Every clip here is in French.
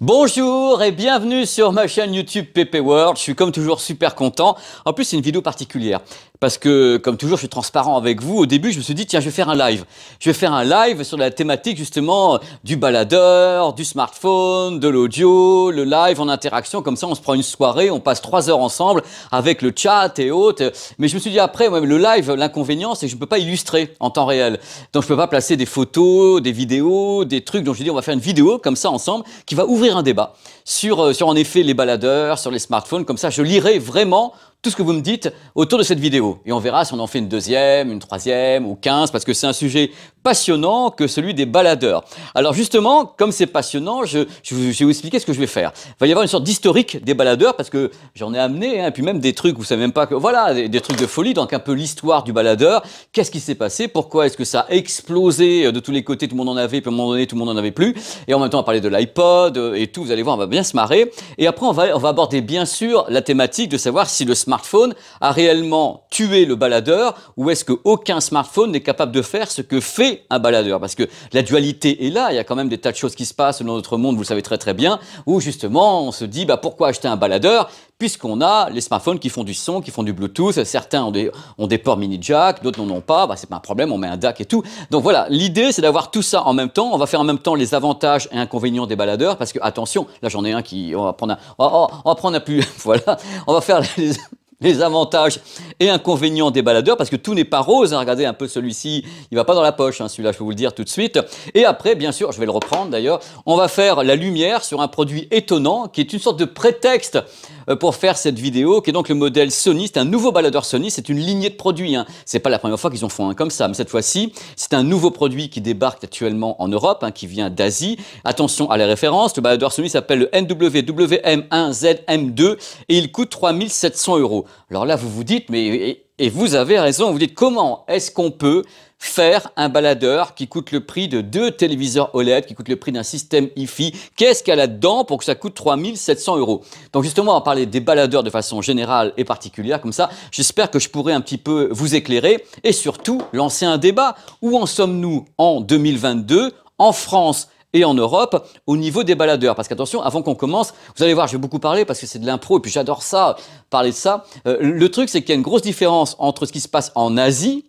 Bonjour et bienvenue sur ma chaîne YouTube PP World. Je suis comme toujours super content. En plus, c'est une vidéo particulière parce que comme toujours, je suis transparent avec vous. Au début, je me suis dit tiens, je vais faire un live. Je vais faire un live sur la thématique justement du baladeur, du smartphone, de l'audio, le live en interaction. Comme ça, on se prend une soirée, on passe trois heures ensemble avec le chat et autres. Mais je me suis dit après, le live, l'inconvénient, c'est que je ne peux pas illustrer en temps réel. Donc, je ne peux pas placer des photos, des vidéos, des trucs. Donc, je dis on va faire une vidéo comme ça ensemble qui va ouvrir un débat sur, euh, sur en effet les baladeurs, sur les smartphones. Comme ça, je lirai vraiment tout ce que vous me dites autour de cette vidéo. Et on verra si on en fait une deuxième, une troisième ou quinze, parce que c'est un sujet passionnant que celui des baladeurs. Alors justement, comme c'est passionnant, je, vais vous expliquer ce que je vais faire. Il va y avoir une sorte d'historique des baladeurs, parce que j'en ai amené, hein, et puis même des trucs, vous savez même pas que... Voilà, des, trucs de folie, donc un peu l'histoire du baladeur. Qu'est-ce qui s'est passé Pourquoi est-ce que ça a explosé euh, de tous les côtés Tout le monde en avait, puis à un moment donné, tout le monde en avait plus. Et en même temps, on va parler de l'iPod euh, et tout, vous allez voir, on va bien se marrer. Et après, on va, on va aborder bien sûr la thématique de savoir si le smartphone smartphone a réellement tué le baladeur ou est-ce qu'aucun smartphone n'est capable de faire ce que fait un baladeur Parce que la dualité est là, il y a quand même des tas de choses qui se passent dans notre monde, vous le savez très très bien, où justement on se dit bah, pourquoi acheter un baladeur puisqu'on a les smartphones qui font du son, qui font du Bluetooth, certains ont des, ont des ports mini jack, d'autres n'en ont pas, bah, c'est pas un problème, on met un DAC et tout. Donc voilà, l'idée c'est d'avoir tout ça en même temps, on va faire en même temps les avantages et inconvénients des baladeurs, parce que attention, là j'en ai un qui, on va prendre un, oh, oh, on va, prendre un plus, voilà, on va faire les les avantages et inconvénients des baladeurs, parce que tout n'est pas rose. Hein. Regardez un peu celui-ci, il va pas dans la poche, hein, celui-là, je peux vous le dire tout de suite. Et après, bien sûr, je vais le reprendre d'ailleurs, on va faire la lumière sur un produit étonnant qui est une sorte de prétexte euh, pour faire cette vidéo, qui est donc le modèle Sony. C'est un nouveau baladeur Sony, c'est une lignée de produits. Hein. C'est pas la première fois qu'ils en font un comme ça, mais cette fois-ci, c'est un nouveau produit qui débarque actuellement en Europe, hein, qui vient d'Asie. Attention à les références, le baladeur Sony s'appelle le NWWM1ZM2 et il coûte 3700 euros. Alors là, vous vous dites, mais et vous avez raison, vous dites comment est-ce qu'on peut faire un baladeur qui coûte le prix de deux téléviseurs OLED, qui coûte le prix d'un système IFI Qu'est-ce qu'il y a là-dedans pour que ça coûte 3700 euros Donc justement, on va parler des baladeurs de façon générale et particulière, comme ça, j'espère que je pourrai un petit peu vous éclairer et surtout lancer un débat. Où en sommes-nous en 2022 en France et en Europe au niveau des baladeurs. Parce qu'attention, avant qu'on commence, vous allez voir, je vais beaucoup parler parce que c'est de l'impro et puis j'adore ça, parler de ça. Euh, le truc, c'est qu'il y a une grosse différence entre ce qui se passe en Asie,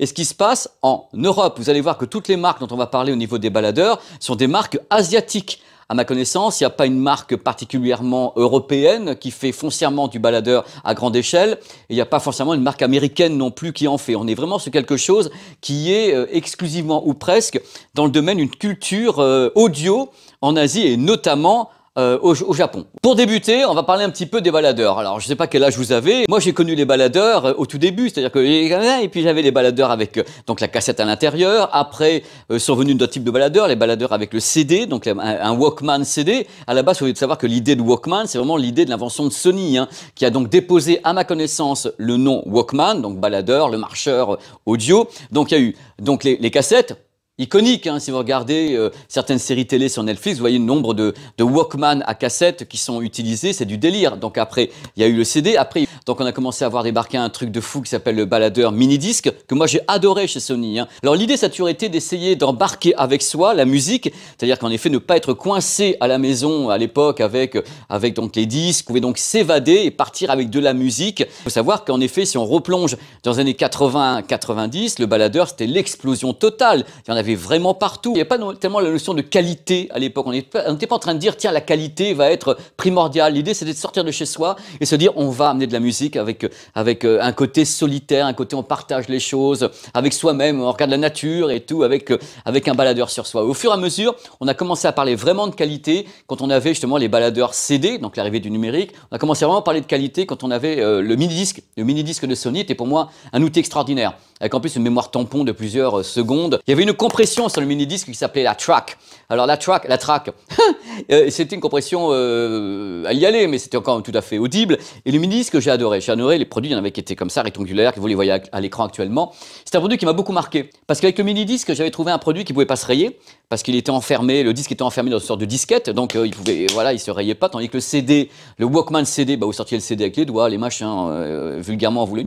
et ce qui se passe en Europe, vous allez voir que toutes les marques dont on va parler au niveau des baladeurs sont des marques asiatiques. À ma connaissance, il n'y a pas une marque particulièrement européenne qui fait foncièrement du baladeur à grande échelle. il n'y a pas forcément une marque américaine non plus qui en fait. On est vraiment sur quelque chose qui est euh, exclusivement ou presque dans le domaine d'une culture euh, audio en Asie et notamment euh, au, Japon. Pour débuter, on va parler un petit peu des baladeurs. Alors, je sais pas quel âge vous avez. Moi, j'ai connu les baladeurs euh, au tout début, c'est-à-dire que et puis j'avais les baladeurs avec euh, donc la cassette à l'intérieur. Après, sont venus d'autres types de baladeurs, les baladeurs avec le CD, donc un, Walkman CD. À la base, vous devez savoir que l'idée de Walkman, c'est vraiment l'idée de l'invention de Sony, hein, qui a donc déposé, à ma connaissance, le nom Walkman, donc baladeur, le marcheur audio. Donc, il y a eu donc les cassettes iconique. Hein. Si vous regardez euh, certaines séries télé sur Netflix, vous voyez le nombre de, de Walkman à cassette qui sont utilisés, c'est du délire. Donc après, il y a eu le CD, après donc on a commencé à voir débarquer un truc de fou qui s'appelle le baladeur mini disque que moi j'ai adoré chez Sony. Hein. Alors l'idée ça a toujours été d'essayer d'embarquer avec soi la musique, c'est-à-dire qu'en effet ne pas être coincé à la maison à l'époque avec euh, avec donc les disques, pouvait donc s'évader et partir avec de la musique. Il faut savoir qu'en effet si on replonge dans les années 80-90, le baladeur c'était l'explosion totale. Il y en avait vraiment partout. Il n'y avait pas tellement la notion de qualité à l'époque. On n'était pas en train de dire tiens la qualité va être primordiale. L'idée c'était de sortir de chez soi et se dire on va amener de la musique avec, avec euh, un côté solitaire, un côté on partage les choses avec soi-même, on regarde la nature et tout avec, euh, avec un baladeur sur soi. Au fur et à mesure, on a commencé à parler vraiment de qualité quand on avait justement les baladeurs CD, donc l'arrivée du numérique. On a commencé à vraiment parler de qualité quand on avait euh, le mini-disque. Le mini-disque de Sony était pour moi un outil extraordinaire, avec en plus une mémoire tampon de plusieurs secondes. Il y avait une compression sur le mini-disque qui s'appelait la track. Alors la track, la track, c'était une compression à y aller, mais c'était encore tout à fait audible. Et le mini-disque, j'ai adoré aurait J'ai les produits, il y en avait qui étaient comme ça, rectangulaires, que vous les voyez à l'écran actuellement. C'est un produit qui m'a beaucoup marqué. Parce qu'avec le mini-disque, j'avais trouvé un produit qui ne pouvait pas se rayer, parce qu'il était enfermé, le disque était enfermé dans une sorte de disquette, donc euh, il pouvait, voilà, il se rayait pas. Tandis que le CD, le Walkman CD, bah, vous sortiez le CD avec les doigts, les machins, euh, vulgairement, vous le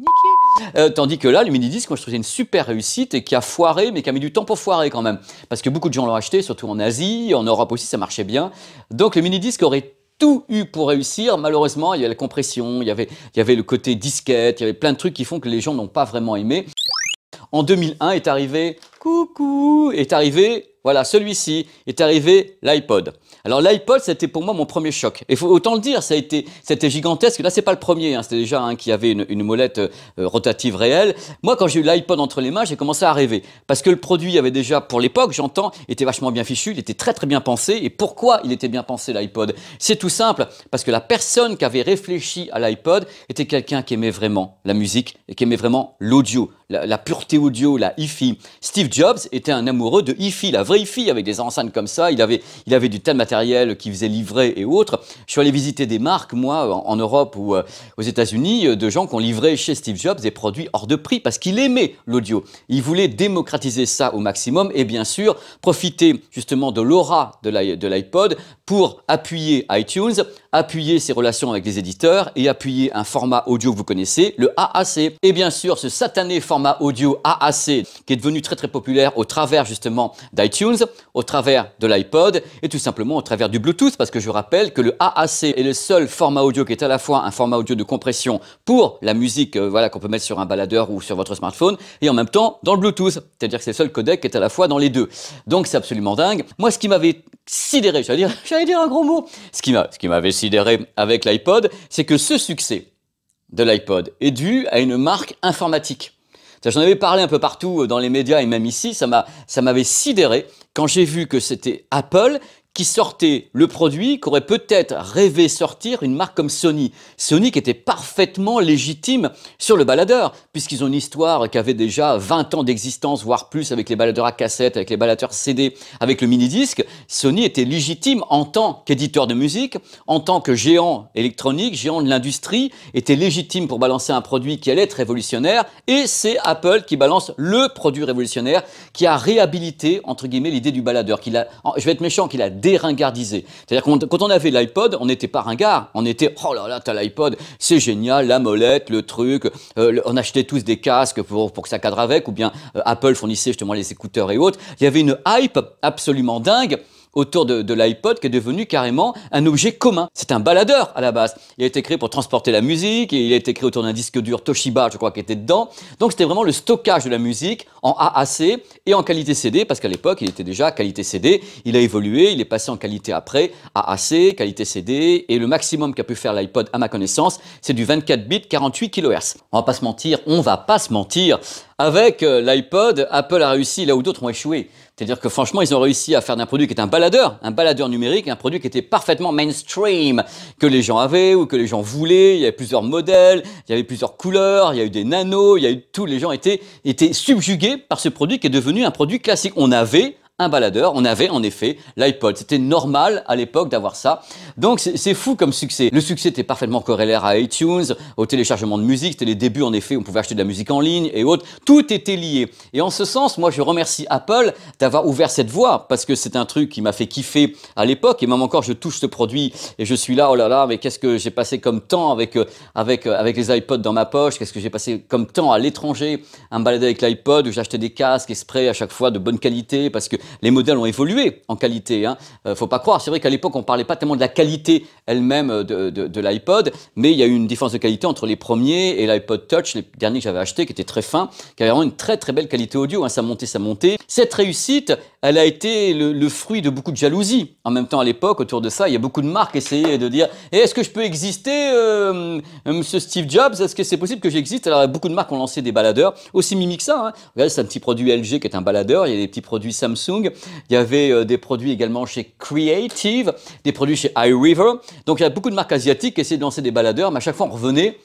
euh, tandis que là, le mini-disque, moi je trouvais une super réussite et qui a foiré, mais qui a mis du temps pour foirer quand même. Parce que beaucoup de gens l'ont acheté, surtout en Asie, en Europe aussi, ça marchait bien. Donc le mini-disque aurait tout eu pour réussir. Malheureusement, il y avait la compression, il y avait, il y avait le côté disquette, il y avait plein de trucs qui font que les gens n'ont pas vraiment aimé. En 2001 est arrivé, coucou, est arrivé voilà, celui-ci est arrivé, l'iPod. Alors l'iPod, c'était pour moi mon premier choc. Et faut autant le dire, ça a été, c'était gigantesque. Là, c'est pas le premier, hein, c'était déjà un qui avait une, molette euh, rotative réelle. Moi, quand j'ai eu l'iPod entre les mains, j'ai commencé à rêver parce que le produit avait déjà, pour l'époque, j'entends, était vachement bien fichu, il était très très bien pensé. Et pourquoi il était bien pensé l'iPod C'est tout simple, parce que la personne qui avait réfléchi à l'iPod était quelqu'un qui aimait vraiment la musique et qui aimait vraiment l'audio, la, pureté audio, la hi-fi. Steve Jobs était un amoureux de hi-fi, la vraie avec des enceintes comme ça. Il avait, il avait du tel matériel qu'il faisait livrer et autres. Je suis allé visiter des marques, moi, en, Europe ou euh, aux États-Unis, euh, de gens qui ont livré chez Steve Jobs des produits hors de prix parce qu'il aimait l'audio. Il voulait démocratiser ça au maximum et bien sûr profiter justement de l'aura de l'iPod pour appuyer iTunes, appuyer ses relations avec les éditeurs et appuyer un format audio que vous connaissez, le AAC. Et bien sûr, ce satané format audio AAC qui est devenu très très populaire au travers justement d'iTunes, au travers de l'iPod et tout simplement au travers du Bluetooth parce que je rappelle que le AAC est le seul format audio qui est à la fois un format audio de compression pour la musique euh, voilà qu'on peut mettre sur un baladeur ou sur votre smartphone et en même temps dans le Bluetooth, c'est-à-dire que c'est le seul codec qui est à la fois dans les deux. Donc c'est absolument dingue. Moi ce qui m'avait sidéré, je veux dire, dire un gros mot. Ce qui m'avait sidéré avec l'iPod, c'est que ce succès de l'iPod est dû à une marque informatique. J'en avais parlé un peu partout euh, dans les médias et même ici, ça m'avait sidéré quand j'ai vu que c'était Apple qui sortait le produit qu'aurait peut-être rêvé sortir une marque comme Sony. Sony qui était parfaitement légitime sur le baladeur, puisqu'ils ont une histoire qui avait déjà 20 ans d'existence, voire plus, avec les baladeurs à cassette, avec les baladeurs CD, avec le mini-disque. Sony était légitime en tant qu'éditeur de musique, en tant que géant électronique, géant de l'industrie, était légitime pour balancer un produit qui allait être révolutionnaire, et c'est Apple qui balance le produit révolutionnaire, qui a réhabilité, entre guillemets, l'idée du baladeur, a, je vais être méchant, qu'il a déringardisé. C'est-à-dire que quand on avait l'iPod, on n'était pas ringard, on était oh là là, t'as l'iPod, c'est génial, la molette, le truc, euh, on achetait tous des casques pour, pour que ça cadre avec, ou bien euh, Apple fournissait justement les écouteurs et autres. Il y avait une hype absolument dingue autour de, l'iPod qui est devenu carrément un objet commun. C'est un baladeur à la base. Il a été créé pour transporter la musique, il a été créé autour d'un disque dur Toshiba, je crois, qui était dedans. Donc c'était vraiment le stockage de la musique en AAC et en qualité CD, parce qu'à l'époque, il était déjà qualité CD. Il a évolué, il est passé en qualité après, AAC, qualité CD, et le maximum qu'a pu faire l'iPod, à ma connaissance, c'est du 24 bits 48 kHz. On va pas se mentir, on va pas se mentir. Avec euh, l'iPod, Apple a réussi là où d'autres ont échoué. C'est-à-dire que franchement, ils ont réussi à faire d'un produit qui était un baladeur, un baladeur numérique, un produit qui était parfaitement mainstream, que les gens avaient ou que les gens voulaient. Il y avait plusieurs modèles, il y avait plusieurs couleurs, il y a eu des nanos, il y a eu tout. Les gens étaient, étaient subjugués par ce produit qui est devenu un produit classique. On avait un baladeur. On avait en effet l'iPod. C'était normal à l'époque d'avoir ça. Donc c'est fou comme succès. Le succès était parfaitement corrélé à iTunes, au téléchargement de musique. C'était les débuts en effet, on pouvait acheter de la musique en ligne et autres. Tout était lié. Et en ce sens, moi je remercie Apple d'avoir ouvert cette voie parce que c'est un truc qui m'a fait kiffer à l'époque. Et même encore, je touche ce produit et je suis là, oh là là, mais qu'est-ce que j'ai passé comme temps avec, euh, avec, euh, avec les iPods dans ma poche Qu'est-ce que j'ai passé comme temps à l'étranger à me avec l'iPod où j'achetais des casques exprès à chaque fois de bonne qualité parce que les modèles ont évolué en qualité. Hein. Euh, faut pas croire. C'est vrai qu'à l'époque, on parlait pas tellement de la qualité elle-même euh, de, l'iPod, mais il y a eu une différence de qualité entre les premiers et l'iPod Touch, les derniers que j'avais acheté, qui était très fin, qui avait vraiment une très très belle qualité audio. Hein. Ça montait, ça montait. Cette réussite, elle a été le, fruit de beaucoup de jalousie. En même temps, à l'époque, autour de ça, il y a beaucoup de marques essayaient de dire eh, Est-ce que je peux exister, euh, M. monsieur Steve Jobs Est-ce que c'est possible que j'existe Alors, beaucoup de marques ont lancé des baladeurs, aussi mimiques que ça. Hein. Regardez, c'est un petit produit LG qui est un baladeur il y a des petits produits Samsung il y avait euh, des produits également chez Creative des produits chez iRiver. Donc, il y a beaucoup de marques asiatiques qui essayaient de lancer des baladeurs, mais à chaque fois, on revenait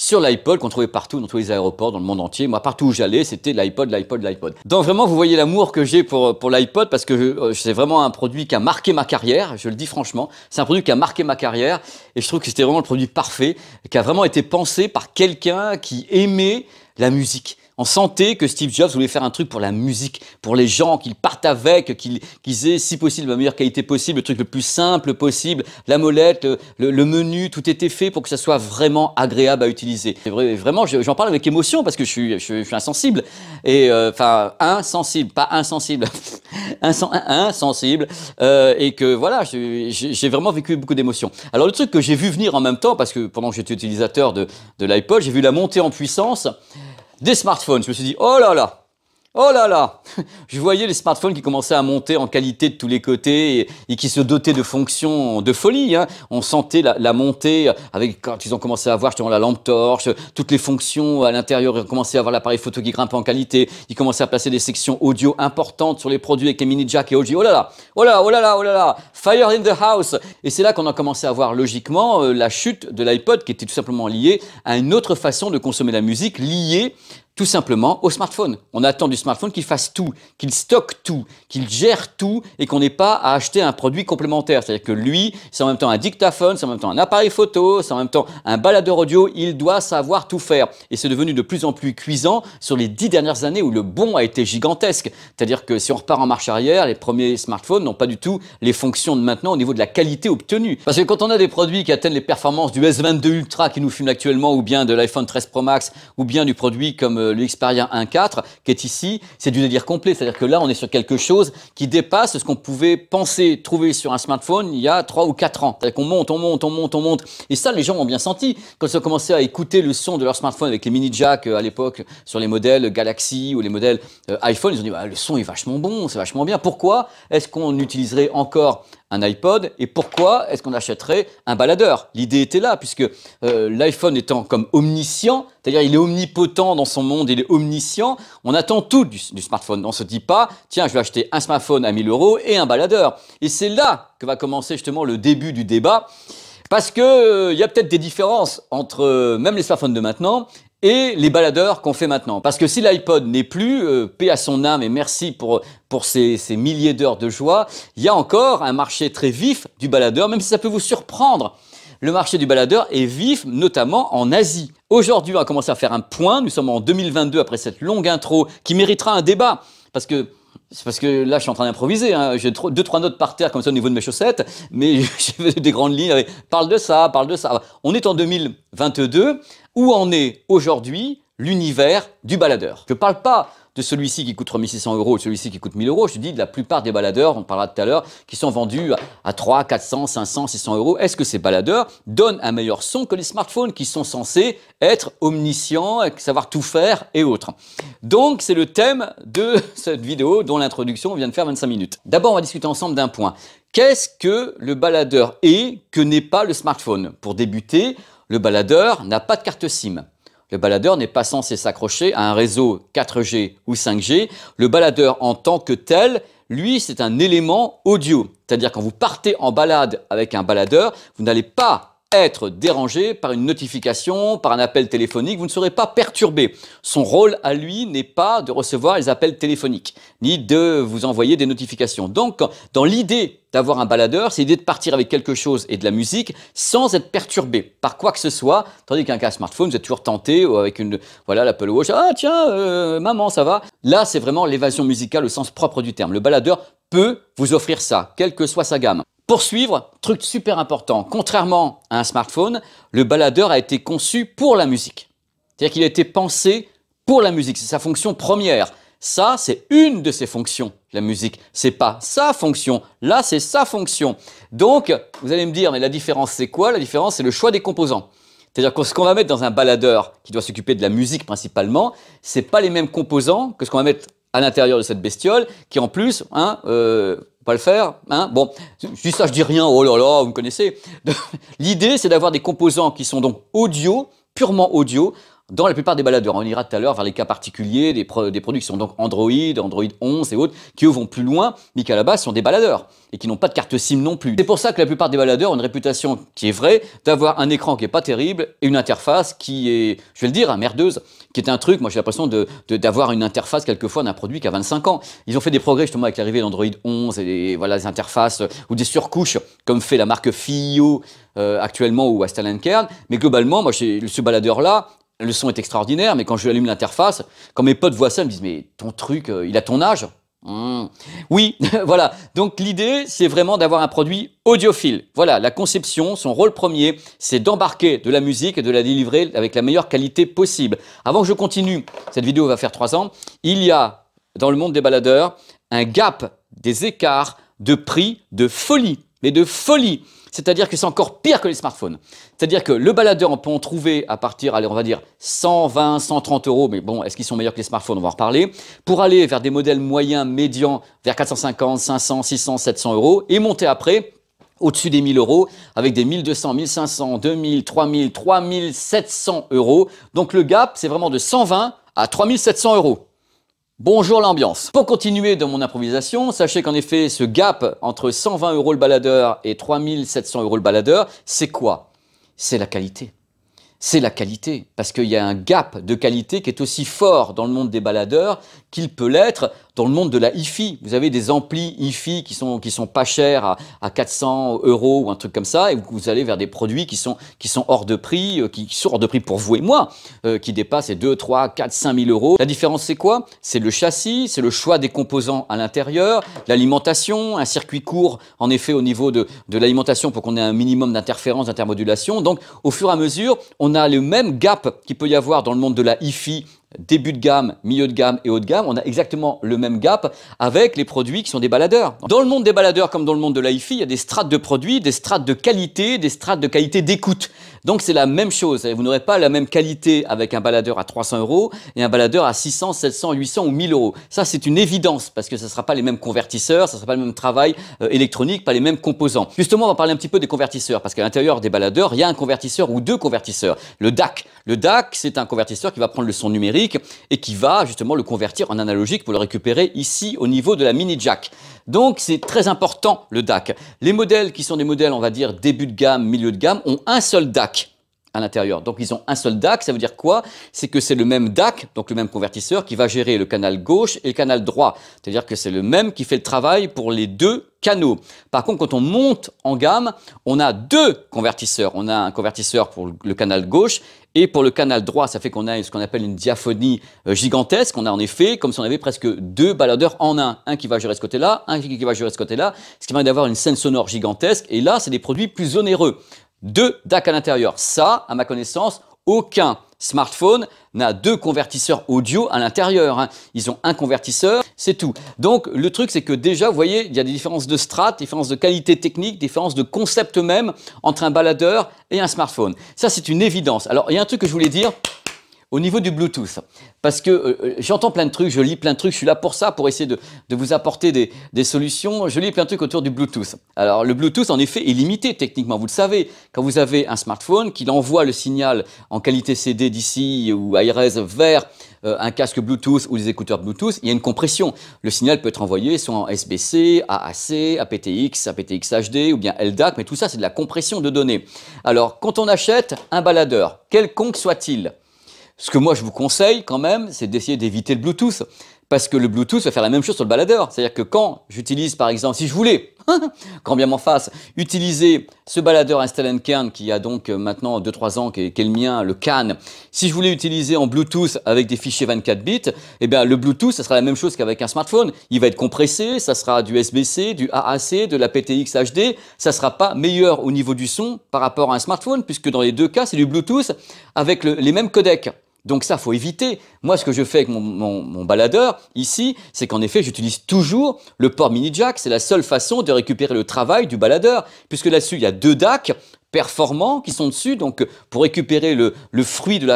sur l'iPod qu'on trouvait partout, dans tous les aéroports, dans le monde entier. Moi, partout où j'allais, c'était l'iPod, l'iPod, l'iPod. Donc vraiment, vous voyez l'amour que j'ai pour, pour l'iPod parce que euh, c'est vraiment un produit qui a marqué ma carrière, je le dis franchement. C'est un produit qui a marqué ma carrière et je trouve que c'était vraiment le produit parfait, qui a vraiment été pensé par quelqu'un qui aimait la musique. On sentait que Steve Jobs voulait faire un truc pour la musique, pour les gens, qu'ils partent avec, qu'ils aient si possible la meilleure qualité possible, le truc le plus simple possible, la molette, le, menu, tout était fait pour que ça soit vraiment agréable à utiliser. vraiment, j'en parle avec émotion parce que je suis, insensible. Et euh, enfin, insensible, pas insensible, insensible. Euh, et que voilà, j'ai vraiment vécu beaucoup d'émotions. Alors le truc que j'ai vu venir en même temps, parce que pendant que j'étais utilisateur de l'iPod, j'ai vu la montée en puissance des smartphones. Je me suis dit, oh là là, Oh là là Je voyais les smartphones qui commençaient à monter en qualité de tous les côtés et, qui se dotaient de fonctions de folie. Hein. On sentait la, montée avec quand ils ont commencé à avoir justement la lampe torche, toutes les fonctions à l'intérieur. Ils ont commencé à avoir l'appareil photo qui grimpe en qualité. Ils commençaient à placer des sections audio importantes sur les produits avec les mini jack et OG. Oh là là Oh là oh là là Oh là là Fire in the house Et c'est là qu'on a commencé à voir logiquement euh, la chute de l'iPod qui était tout simplement liée à une autre façon de consommer la musique liée tout simplement au smartphone. On attend du smartphone qu'il fasse tout, qu'il stocke tout, qu'il gère tout et qu'on n'ait pas à acheter un produit complémentaire. C'est-à-dire que lui, c'est en même temps un dictaphone, c'est en même temps un appareil photo, c'est en même temps un baladeur audio, il doit savoir tout faire. Et c'est devenu de plus en plus cuisant sur les dix dernières années où le bon a été gigantesque. C'est-à-dire que si on repart en marche arrière, les premiers smartphones n'ont pas du tout les fonctions de maintenant au niveau de la qualité obtenue. Parce que quand on a des produits qui atteignent les performances du S22 Ultra qui nous fume actuellement ou bien de l'iPhone 13 Pro Max ou bien du produit comme euh, euh, le, 1.4, qui est ici, c'est du délire complet. C'est-à-dire que là, on est sur quelque chose qui dépasse ce qu'on pouvait penser trouver sur un smartphone il y a 3 ou 4 ans. C'est-à-dire qu'on monte, on monte, on monte, on monte. Et ça, les gens ont bien senti. Quand ils ont commencé à écouter le son de leur smartphone avec les mini jack euh, à l'époque sur les modèles Galaxy ou les modèles euh, iPhone, ils ont dit bah, le son est vachement bon, c'est vachement bien. Pourquoi est-ce qu'on utiliserait encore un iPod et pourquoi est-ce qu'on achèterait un baladeur L'idée était là, puisque euh, l'iPhone étant comme omniscient, c'est-à-dire il est omnipotent dans son monde, il est omniscient, on attend tout du, smartphone. On ne se dit pas, tiens, je vais acheter un smartphone à 1000 euros et un baladeur. Et c'est là que va commencer justement le début du débat. Parce qu'il euh, y a peut-être des différences entre euh, même les smartphones de maintenant et les baladeurs qu'on fait maintenant. Parce que si l'iPod n'est plus, euh, paix à son âme et merci pour, pour ces, ces milliers d'heures de joie, il y a encore un marché très vif du baladeur, même si ça peut vous surprendre. Le marché du baladeur est vif, notamment en Asie. Aujourd'hui, on va commencer à faire un point. Nous sommes en 2022 après cette longue intro qui méritera un débat. Parce que parce que là, je suis en train d'improviser. Hein. J'ai deux, trois notes par terre comme ça au niveau de mes chaussettes, mais j'ai des grandes lignes. Avec, parle de ça, parle de ça. On est en 2022 où en est aujourd'hui l'univers du baladeur. Je ne parle pas de celui-ci qui coûte 3600 euros ou celui-ci qui coûte 1000 euros. Je dis de la plupart des baladeurs, on parlera tout à l'heure, qui sont vendus à 3, 400, 500, 600 euros. Est-ce que ces baladeurs donnent un meilleur son que les smartphones qui sont censés être omniscients, savoir tout faire et autres Donc, c'est le thème de cette vidéo dont l'introduction vient de faire 25 minutes. D'abord, on va discuter ensemble d'un point. Qu'est-ce que le baladeur est que n'est pas le smartphone Pour débuter, le baladeur n'a pas de carte SIM. Le baladeur n'est pas censé s'accrocher à un réseau 4G ou 5G. Le baladeur en tant que tel, lui, c'est un élément audio. C'est-à-dire quand vous partez en balade avec un baladeur, vous n'allez pas être dérangé par une notification, par un appel téléphonique, vous ne serez pas perturbé. Son rôle à lui n'est pas de recevoir les appels téléphoniques, ni de vous envoyer des notifications. Donc, dans l'idée d'avoir un baladeur, c'est l'idée de partir avec quelque chose et de la musique sans être perturbé par quoi que ce soit, tandis qu'un cas smartphone, vous êtes toujours tenté euh, avec une voilà l'Apple Watch, ah tiens euh, maman ça va. Là, c'est vraiment l'évasion musicale au sens propre du terme. Le baladeur peut vous offrir ça, quelle que soit sa gamme. Poursuivre, truc super important, contrairement à un smartphone, le baladeur a été conçu pour la musique. C'est-à-dire qu'il a été pensé pour la musique, c'est sa fonction première. Ça, c'est une de ses fonctions, la musique. C'est pas sa fonction. Là, c'est sa fonction. Donc, vous allez me dire, mais la différence, c'est quoi La différence, c'est le choix des composants. C'est-à-dire que ce qu'on va mettre dans un baladeur qui doit s'occuper de la musique principalement, ce n'est pas les mêmes composants que ce qu'on va mettre à l'intérieur de cette bestiole, qui en plus, hein, euh, pas le faire, hein, bon, je dis ça, je dis rien, oh là là, vous me connaissez. L'idée, c'est d'avoir des composants qui sont donc audio, purement audio, dans la plupart des baladeurs. On ira tout à l'heure vers les cas particuliers des, produits qui sont donc Android, Android 11 et autres, qui eux vont plus loin, mais qui à la base sont des baladeurs et qui n'ont pas de carte SIM non plus. C'est pour ça que la plupart des baladeurs ont une réputation qui est vraie d'avoir un écran qui est pas terrible et une interface qui est, je vais le dire, hein, merdeuse, qui est un truc, moi j'ai l'impression d'avoir une interface quelquefois d'un produit qui a 25 ans. Ils ont fait des progrès justement avec l'arrivée d'Android 11 et des, voilà, des interfaces ou des surcouches comme fait la marque FIO euh, actuellement ou Astalan Kern, mais globalement, moi ce baladeur là, le son est extraordinaire, mais quand je lui allume l'interface, quand mes potes voient ça, ils me disent Mais ton truc, euh, il a ton âge hmm. Oui, voilà. Donc l'idée, c'est vraiment d'avoir un produit audiophile. Voilà, la conception, son rôle premier, c'est d'embarquer de la musique et de la délivrer avec la meilleure qualité possible. Avant que je continue, cette vidéo va faire trois ans, il y a dans le monde des baladeurs un gap, des écarts de prix de folie, mais de folie. C'est-à-dire que c'est encore pire que les smartphones. C'est-à-dire que le baladeur, on peut en trouver à partir, allez, on va dire 120, 130 euros, mais bon, est-ce qu'ils sont meilleurs que les smartphones On va en reparler. Pour aller vers des modèles moyens, médians, vers 450, 500, 600, 700 euros, et monter après au-dessus des 1000 euros, avec des 1200, 1500, 2000, 3000, 3700 euros. Donc le gap, c'est vraiment de 120 à 3700 euros. Bonjour l'ambiance. Pour continuer dans mon improvisation, sachez qu'en effet, ce gap entre 120 euros le baladeur et 3700 euros le baladeur, c'est quoi C'est la qualité. C'est la qualité. Parce qu'il y a un gap de qualité qui est aussi fort dans le monde des baladeurs qu'il peut l'être dans le monde de la hi-fi. Vous avez des amplis hi-fi qui sont, qui sont pas chers à, 400 euros ou un truc comme ça, et vous allez vers des produits qui sont, qui sont hors de prix, euh, qui, sont hors de prix pour vous et moi, euh, qui dépassent les 2, 3, 4, 5 000 euros. La différence, c'est quoi C'est le châssis, c'est le choix des composants à l'intérieur, l'alimentation, un circuit court, en effet, au niveau de, de l'alimentation pour qu'on ait un minimum d'interférence, d'intermodulation. Donc, au fur et à mesure, on a le même gap qu'il peut y avoir dans le monde de la hi-fi début de gamme, milieu de gamme et haut de gamme, on a exactement le même gap avec les produits qui sont des baladeurs. Dans le monde des baladeurs comme dans le monde de l'IFI, il y a des strates de produits, des strates de qualité, des strates de qualité d'écoute. Donc c'est la même chose. Vous n'aurez pas la même qualité avec un baladeur à 300 euros et un baladeur à 600, 700, 800 ou 1000 euros. Ça c'est une évidence parce que ça ne sera pas les mêmes convertisseurs, ça ne sera pas le même travail euh, électronique, pas les mêmes composants. Justement, on va parler un petit peu des convertisseurs parce qu'à l'intérieur des baladeurs, il y a un convertisseur ou deux convertisseurs. Le DAC. Le DAC, c'est un convertisseur qui va prendre le son numérique et qui va justement le convertir en analogique pour le récupérer ici au niveau de la mini jack. Donc c'est très important le DAC. Les modèles qui sont des modèles on va dire début de gamme, milieu de gamme ont un seul DAC à l'intérieur. Donc ils ont un seul DAC, ça veut dire quoi C'est que c'est le même DAC, donc le même convertisseur, qui va gérer le canal gauche et le canal droit. C'est-à-dire que c'est le même qui fait le travail pour les deux canaux. Par contre, quand on monte en gamme, on a deux convertisseurs. On a un convertisseur pour le canal gauche et pour le canal droit, ça fait qu'on a ce qu'on appelle une diaphonie euh, gigantesque. On a en effet comme si on avait presque deux baladeurs en un. Un qui va gérer ce côté-là, un qui va gérer ce côté-là, ce qui permet d'avoir une scène sonore gigantesque. Et là, c'est des produits plus onéreux deux DAC à l'intérieur. Ça, à ma connaissance, aucun smartphone n'a deux convertisseurs audio à l'intérieur. Hein. Ils ont un convertisseur, c'est tout. Donc le truc, c'est que déjà, vous voyez, il y a des différences de strates, différences de qualité technique, différences de concept même entre un baladeur et un smartphone. Ça, c'est une évidence. Alors, il y a un truc que je voulais dire au niveau du Bluetooth, parce que euh, euh, j'entends plein de trucs, je lis plein de trucs, je suis là pour ça, pour essayer de, vous apporter des, solutions. Je lis plein de trucs autour du Bluetooth. Alors le Bluetooth, en effet, est limité techniquement, vous le savez. Quand vous avez un smartphone, qui envoie le signal en qualité CD d'ici ou iRES vers euh, un casque Bluetooth ou des écouteurs Bluetooth, il y a une compression. Le signal peut être envoyé soit en SBC, AAC, APTX, APTX HD ou bien LDAC, mais tout ça c'est de la compression de données. Alors quand on achète un baladeur, quelconque soit-il, ce que moi je vous conseille quand même, c'est d'essayer d'éviter le Bluetooth. Parce que le Bluetooth va faire la même chose sur le baladeur. C'est-à-dire que quand j'utilise, par exemple, si je voulais, quand bien m'en fasse, utiliser ce baladeur Install Kern qui a donc euh, maintenant 2-3 ans, qui est, le mien, le CAN, si je voulais utiliser en Bluetooth avec des fichiers 24 bits, eh bien le Bluetooth, ça sera la même chose qu'avec un smartphone. Il va être compressé, ça sera du SBC, du AAC, de la PTX HD, ça sera pas meilleur au niveau du son par rapport à un smartphone, puisque dans les deux cas, c'est du Bluetooth avec les mêmes codecs. Donc ça, faut éviter. Moi, ce que je fais avec mon, baladeur ici, c'est qu'en effet, j'utilise toujours le port mini jack. C'est la seule façon de récupérer le travail du baladeur, puisque là-dessus, il y a deux DAC performants qui sont dessus. Donc, pour récupérer le, fruit de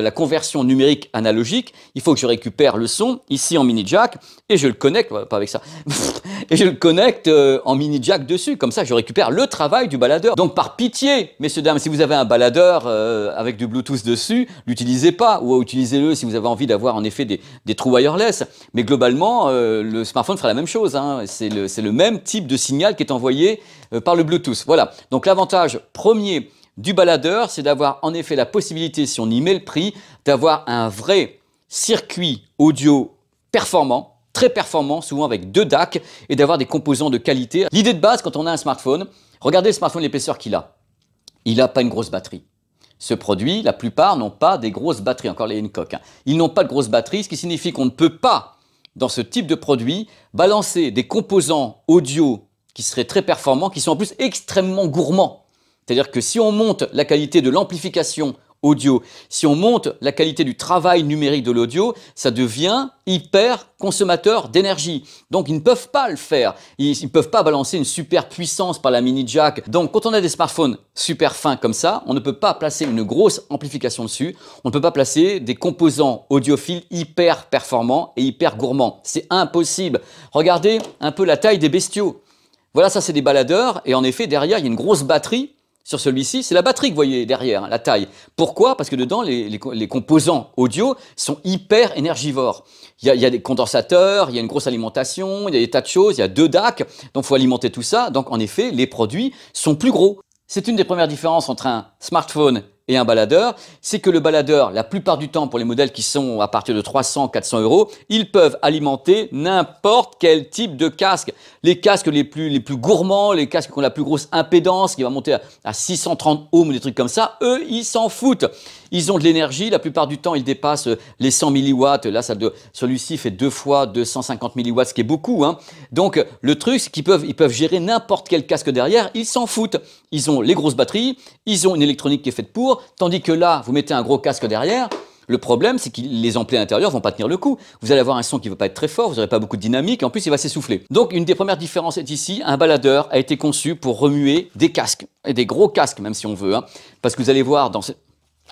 la, conversion numérique analogique, il faut que je récupère le son ici en mini jack et je le connecte, pas avec ça, et je le connecte euh, en mini jack dessus. Comme ça, je récupère le travail du baladeur. Donc, par pitié, messieurs, dames, si vous avez un baladeur euh, avec du Bluetooth dessus, l'utilisez pas ou utilisez-le si vous avez envie d'avoir en effet des, trous wireless. Mais globalement, euh, le smartphone fera la même chose. Hein. C'est le, le même type de signal qui est envoyé euh, par le Bluetooth. Voilà. Donc l'avantage premier du baladeur, c'est d'avoir en effet la possibilité, si on y met le prix, d'avoir un vrai circuit audio performant, très performant, souvent avec deux DAC, et d'avoir des composants de qualité. L'idée de base, quand on a un smartphone, regardez le smartphone, l'épaisseur qu'il a. Il n'a pas une grosse batterie. Ce produit, la plupart n'ont pas des grosses batteries, encore les Hancock. Hein. Ils n'ont pas de grosses batteries, ce qui signifie qu'on ne peut pas, dans ce type de produit, balancer des composants audio qui seraient très performants, qui sont en plus extrêmement gourmands. C'est-à-dire que si on monte la qualité de l'amplification audio, si on monte la qualité du travail numérique de l'audio, ça devient hyper consommateur d'énergie. Donc ils ne peuvent pas le faire. Ils ne peuvent pas balancer une super puissance par la mini jack. Donc quand on a des smartphones super fins comme ça, on ne peut pas placer une grosse amplification dessus. On ne peut pas placer des composants audiophiles hyper performants et hyper gourmands. C'est impossible. Regardez un peu la taille des bestiaux. Voilà, ça c'est des baladeurs, et en effet, derrière, il y a une grosse batterie sur celui-ci. C'est la batterie que vous voyez derrière, hein, la taille. Pourquoi Parce que dedans, les, composants audio sont hyper énergivores. Il y, a, il y, a, des condensateurs, il y a une grosse alimentation, il y a des tas de choses, il y a deux DAC, donc il faut alimenter tout ça. Donc en effet, les produits sont plus gros. C'est une des premières différences entre un smartphone et un baladeur, c'est que le baladeur, la plupart du temps pour les modèles qui sont à partir de 300, 400 euros, ils peuvent alimenter n'importe quel type de casque. Les casques les plus, les plus gourmands, les casques qui ont la plus grosse impédance, qui va monter à, à 630 ohms, des trucs comme ça, eux, ils s'en foutent. Ils ont de l'énergie, la plupart du temps, ils dépassent euh, les 100 milliwatts. Là, celui-ci fait deux fois 250 milliwatts, ce qui est beaucoup. Hein. Donc, euh, le truc, c'est qu'ils peuvent, ils peuvent gérer n'importe quel casque derrière, ils s'en foutent. Ils ont les grosses batteries, ils ont une électronique qui est faite pour, tandis que là, vous mettez un gros casque derrière, le problème, c'est que les amplis intérieurs vont pas tenir le coup. Vous allez avoir un son qui ne va pas être très fort, vous n'aurez pas beaucoup de dynamique, et en plus, il va s'essouffler. Donc, une des premières différences est ici, un baladeur a été conçu pour remuer des casques, et des gros casques, même si on veut, hein. parce que vous allez voir dans,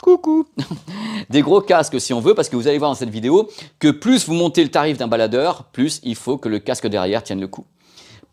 coucou, des gros casques si on veut, parce que vous allez voir dans cette vidéo que plus vous montez le tarif d'un baladeur, plus il faut que le casque derrière tienne le coup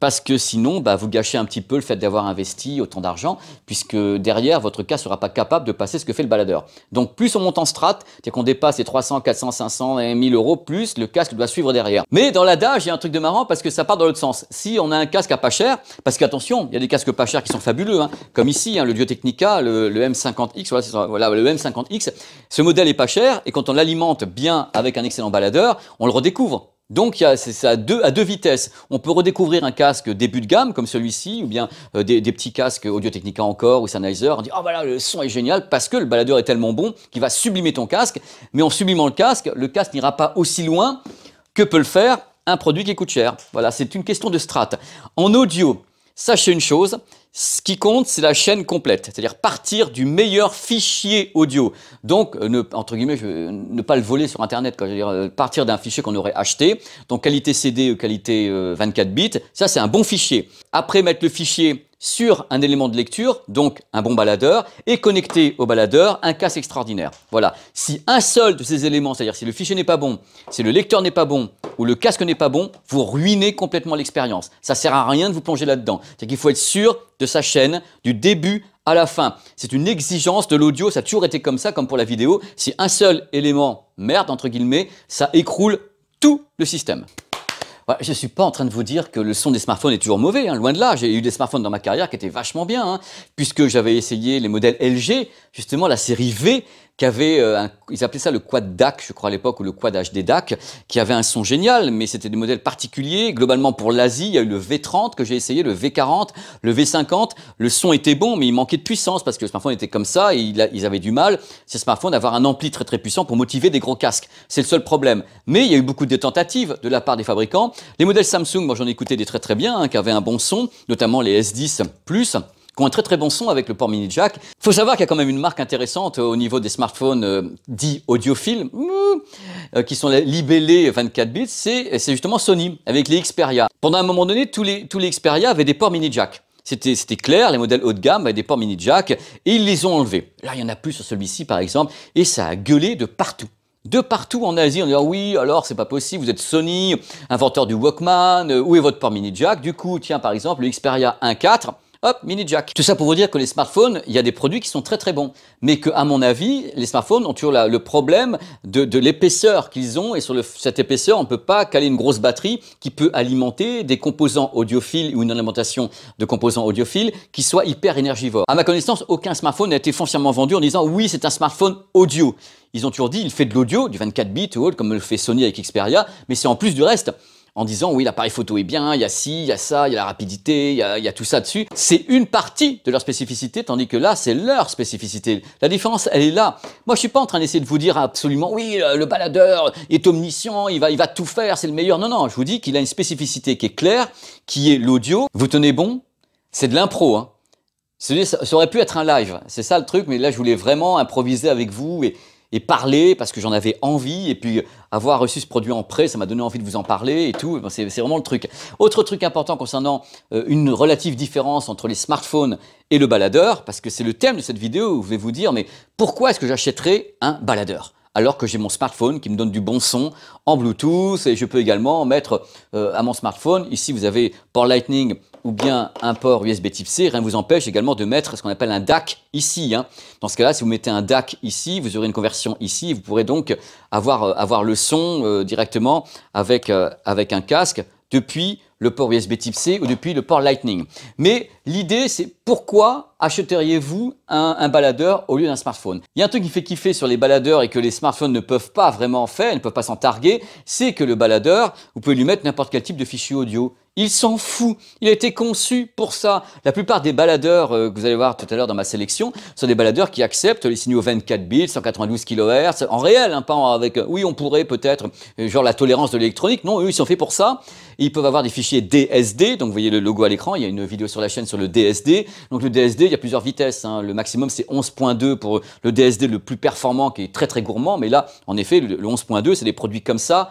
parce que sinon, bah, vous gâchez un petit peu le fait d'avoir investi autant d'argent, puisque derrière, votre casque ne sera pas capable de passer ce que fait le baladeur. Donc, plus on monte en strat, c'est qu'on dépasse les 300, 400, 500 et 1000 euros, plus le casque doit suivre derrière. Mais dans l'adage, il y a un truc de marrant parce que ça part dans l'autre sens. Si on a un casque à pas cher, parce qu'attention, il y a des casques pas chers qui sont fabuleux, hein. comme ici, hein, le Diotechnica, le, M50X, voilà, voilà, le M50X, ce modèle est pas cher, et quand on l'alimente bien avec un excellent baladeur, on le redécouvre. Donc c'est à deux, à deux vitesses. On peut redécouvrir un casque début de gamme comme celui-ci, ou bien euh, des, petits casques Audio Technica encore ou Sennheiser. On dit oh, le son est génial parce que le baladeur est tellement bon qu'il va sublimer ton casque. Mais en sublimant le casque, le casque n'ira pas aussi loin que peut le faire un produit qui coûte cher. Voilà, c'est une question de strat. En audio, sachez une chose, ce qui compte, c'est la chaîne complète, c'est-à-dire partir du meilleur fichier audio. Donc, euh, ne, entre guillemets, euh, ne pas le voler sur Internet, quoi, je dire, euh, partir d'un fichier qu'on aurait acheté. Donc, qualité CD qualité 24 bits, ça c'est un bon fichier. Après, mettre le fichier sur un élément de lecture, donc un bon baladeur, et connecter au baladeur un casque extraordinaire. Voilà. Si un seul de ces éléments, c'est-à-dire si le fichier n'est pas bon, si le lecteur n'est pas bon, ou le casque n'est pas bon, vous ruinez complètement l'expérience. Ça sert à rien de vous plonger là-dedans. C'est qu'il faut être sûr de sa chaîne, du début à la fin. C'est une exigence de l'audio, ça a toujours été comme ça, comme pour la vidéo. Si un seul élément merde, entre guillemets, ça écroule tout le système je ne suis pas en train de vous dire que le son des smartphones est toujours mauvais, hein, loin de là. J'ai eu des smartphones dans ma carrière qui étaient vachement bien, hein, puisque j'avais essayé les modèles LG, justement la série V, qu'avait euh, ils appelaient ça le quad DAC, je crois à l'époque, ou le quad HD DAC, qui avait un son génial, mais c'était des modèles particuliers. Globalement, pour l'Asie, il y a eu le V30 que j'ai essayé, le V40, le V50. Le son était bon, mais il manquait de puissance parce que le smartphone était comme ça et ils avaient du mal, ces smartphones, d'avoir un ampli très très puissant pour motiver des gros casques. C'est le seul problème. Mais il y a eu beaucoup de tentatives de la part des fabricants. Les modèles Samsung, moi j'en ai écouté des très très bien, hein, qui avaient un bon son, notamment les S10 Plus qui ont un très très bon son avec le port mini jack. Il faut savoir qu'il y a quand même une marque intéressante euh, au niveau des smartphones euh, dits audiophiles, hmm, euh, qui sont libellés 24 bits, c'est justement Sony avec les Xperia. Pendant un moment donné, tous les, tous les Xperia avaient des ports mini jack. C'était clair, les modèles haut de gamme avaient des ports mini jack et ils les ont enlevés. Là, il n'y en a plus sur celui-ci par exemple et ça a gueulé de partout de partout en Asie, on dit ah oui, alors c'est pas possible, vous êtes Sony, inventeur du Walkman, où est votre port mini jack Du coup, tiens par exemple le Xperia 1.4, Hop, mini jack. Tout ça pour vous dire que les smartphones, il y a des produits qui sont très très bons, mais qu'à mon avis, les smartphones ont toujours le problème de, l'épaisseur qu'ils ont et sur cette épaisseur, on ne peut pas caler une grosse batterie qui peut alimenter des composants audiophiles ou une alimentation de composants audiophiles qui soit hyper énergivore. À ma connaissance, aucun smartphone n'a été foncièrement vendu en disant oui, c'est un smartphone audio. Ils ont toujours dit il fait de l'audio, du 24 bits ou autre, comme le fait Sony avec Xperia, mais c'est en plus du reste en disant oui, l'appareil photo est bien, il y a ci, il y a ça, il y a la rapidité, il y a, tout ça dessus. C'est une partie de leur spécificité, tandis que là, c'est leur spécificité. La différence, elle est là. Moi, je suis pas en train d'essayer de vous dire absolument oui, le baladeur est omniscient, il va, il va tout faire, c'est le meilleur. Non, non, je vous dis qu'il a une spécificité qui est claire, qui est l'audio. Vous tenez bon, c'est de l'impro. Hein. Ça aurait pu être un live, c'est ça le truc, mais là, je voulais vraiment improviser avec vous et et parler parce que j'en avais envie. Et puis avoir reçu ce produit en prêt, ça m'a donné envie de vous en parler et tout. C'est vraiment le truc. Autre truc important concernant euh, une relative différence entre les smartphones et le baladeur, parce que c'est le thème de cette vidéo vous je vous dire, mais pourquoi est-ce que j'achèterais un baladeur alors que j'ai mon smartphone qui me donne du bon son en Bluetooth et je peux également mettre euh, à mon smartphone, ici vous avez port Lightning ou bien un port USB type C, rien ne vous empêche également de mettre ce qu'on appelle un DAC ici. Hein. Dans ce cas-là, si vous mettez un DAC ici, vous aurez une conversion ici, vous pourrez donc avoir, euh, avoir le son euh, directement avec, avec un casque depuis le port USB type C ou depuis le port Lightning. Mais l'idée, c'est pourquoi acheteriez vous un, baladeur au lieu d'un smartphone Il y a un truc qui fait kiffer sur les baladeurs et que les smartphones ne peuvent pas vraiment faire, ne peuvent pas s'en targuer, c'est que le baladeur, vous pouvez lui mettre n'importe quel type de fichier audio. Il s'en fout. Il a été conçu pour ça. La plupart des baladeurs euh, que vous allez voir tout à l'heure dans ma sélection sont des baladeurs qui acceptent les signaux 24 bits, 192 kHz, en réel, hein, pas avec. Euh, oui, on pourrait peut-être, euh, genre la tolérance de l'électronique. Non, eux, ils sont faits pour ça. Ils peuvent avoir des fichiers DSD. Donc, vous voyez le logo à l'écran. Il y a une vidéo sur la chaîne sur le DSD. Donc, le DSD, il y a plusieurs vitesses. Hein. Le maximum, c'est 11.2 pour le DSD le plus performant, qui est très très gourmand. Mais là, en effet, le, 11.2, c'est des produits comme ça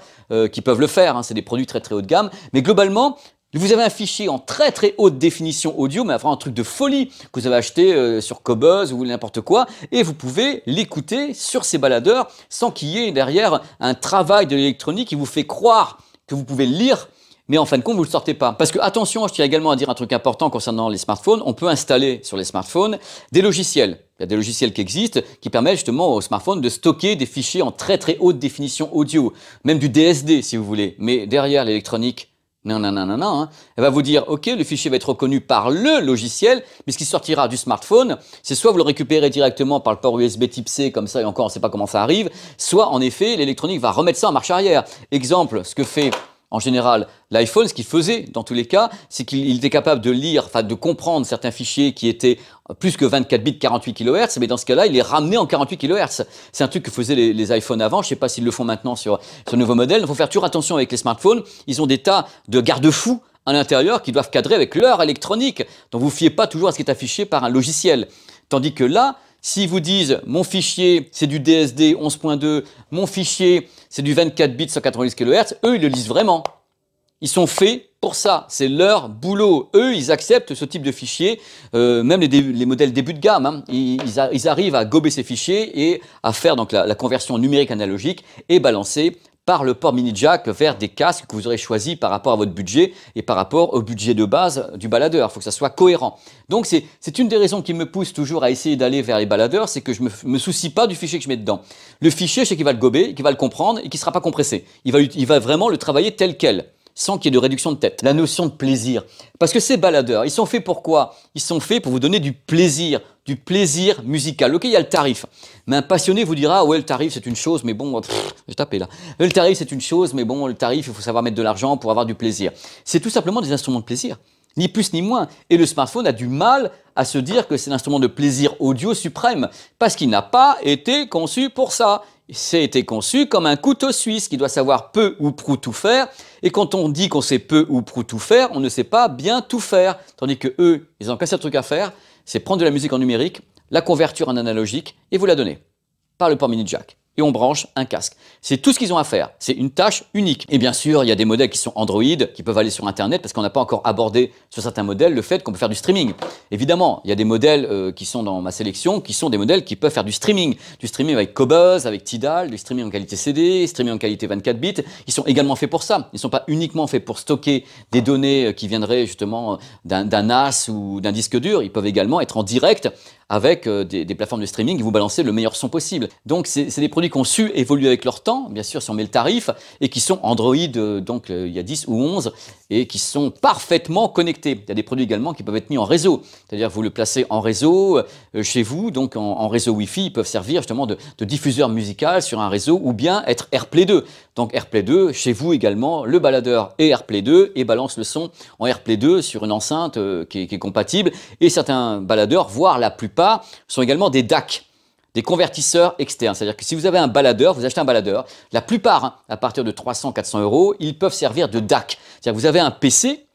qui peuvent le faire. Hein. C'est des produits très très haut de gamme. Mais globalement, vous avez un fichier en très très haute définition audio, mais vraiment un truc de folie que vous avez acheté euh, sur Cobuzz ou n'importe quoi, et vous pouvez l'écouter sur ces baladeurs sans qu'il y ait derrière un travail de l'électronique qui vous fait croire que vous pouvez le lire mais en fin de compte, vous ne le sortez pas. Parce que, attention, je tiens également à dire un truc important concernant les smartphones. On peut installer sur les smartphones des logiciels. Il y a des logiciels qui existent qui permettent justement aux smartphones de stocker des fichiers en très très haute définition audio, même du DSD si vous voulez. Mais derrière l'électronique, non, non, non, non, non. Hein. Elle va vous dire, OK, le fichier va être reconnu par le logiciel, mais ce qui sortira du smartphone, c'est soit vous le récupérez directement par le port USB type C, comme ça, et encore, on ne sait pas comment ça arrive, soit, en effet, l'électronique va remettre ça en marche arrière. Exemple, ce que fait en général. L'iPhone, ce qu'il faisait dans tous les cas, c'est qu'il était capable de lire, enfin de comprendre certains fichiers qui étaient euh, plus que 24 bits 48 kHz, mais dans ce cas-là, il les ramenait en 48 kHz. C'est un truc que faisaient les, iPhones avant, je ne sais pas s'ils le font maintenant sur ce nouveau modèle. Il faut faire toujours attention avec les smartphones, ils ont des tas de garde-fous à l'intérieur qui doivent cadrer avec leur électronique. Donc vous fiez pas toujours à ce qui est affiché par un logiciel. Tandis que là, s'ils vous disent mon fichier c'est du DSD 11.2, mon fichier c'est du 24 bits 190 kHz, eux, ils le lisent vraiment. Ils sont faits pour ça, c'est leur boulot. Eux, ils acceptent ce type de fichiers, euh, même les, modèles début de gamme. Hein. Ils, arrivent à gober ces fichiers et à faire donc la, la conversion numérique analogique et balancer par le port mini jack vers des casques que vous aurez choisis par rapport à votre budget et par rapport au budget de base du baladeur. Il faut que ça soit cohérent. Donc c'est une des raisons qui me pousse toujours à essayer d'aller vers les baladeurs, c'est que je ne me soucie pas du fichier que je mets dedans. Le fichier, c'est qui qu'il va le gober, qu'il va le comprendre et qu'il sera pas compressé. Il va, il va vraiment le travailler tel quel sans qu'il y ait de réduction de tête. La notion de plaisir. Parce que ces baladeurs, ils sont faits pour quoi Ils sont faits pour vous donner du plaisir, du plaisir musical. Ok, il y a le tarif. Mais un passionné vous dira, ouais, le tarif c'est une chose, mais bon, je je là. Le tarif c'est une chose, mais bon, le tarif, il faut savoir mettre de l'argent pour avoir du plaisir. C'est tout simplement des instruments de plaisir. Ni plus ni moins. Et le smartphone a du mal à se dire que c'est l'instrument de plaisir audio suprême, parce qu'il n'a pas été conçu pour ça. C'est été conçu comme un couteau suisse qui doit savoir peu ou prou tout faire. Et quand on dit qu'on sait peu ou prou tout faire, on ne sait pas bien tout faire. Tandis que eux, ils ont qu'un seul truc à faire, c'est prendre de la musique en numérique, la couverture en analogique et vous la donner par le port mini jack et on branche un casque. C'est tout ce qu'ils ont à faire. C'est une tâche unique. Et bien sûr, il y a des modèles qui sont Android, qui peuvent aller sur Internet, parce qu'on n'a pas encore abordé sur certains modèles le fait qu'on peut faire du streaming. Évidemment, il y a des modèles euh, qui sont dans ma sélection, qui sont des modèles qui peuvent faire du streaming. Du streaming avec Cobuzz, avec Tidal, du streaming en qualité CD, streaming en qualité 24 bits. Ils sont également faits pour ça. Ils ne sont pas uniquement faits pour stocker des données euh, qui viendraient justement euh, d'un NAS ou d'un disque dur. Ils peuvent également être en direct avec euh, des, plateformes de streaming qui vous balancez le meilleur son possible. Donc, c'est des produits conçus, ont évoluer avec leur temps, bien sûr, si on met le tarif, et qui sont Android, euh, donc euh, il y a 10 ou 11, et qui sont parfaitement connectés. Il y a des produits également qui peuvent être mis en réseau, c'est-à-dire vous le placez en réseau chez vous, donc en, réseau Wi-Fi, ils peuvent servir justement de, diffuseur musical sur un réseau, ou bien être AirPlay 2. Donc AirPlay 2, chez vous également, le baladeur est AirPlay 2 et balance le son en AirPlay 2 sur une enceinte qui qui est compatible, et certains baladeurs, voire la plupart, sont également des DAC, des convertisseurs externes. C'est-à-dire que si vous avez un baladeur, vous achetez un baladeur, la plupart, hein, à partir de 300-400 euros, ils peuvent servir de DAC. C'est-à-dire que vous avez un PC,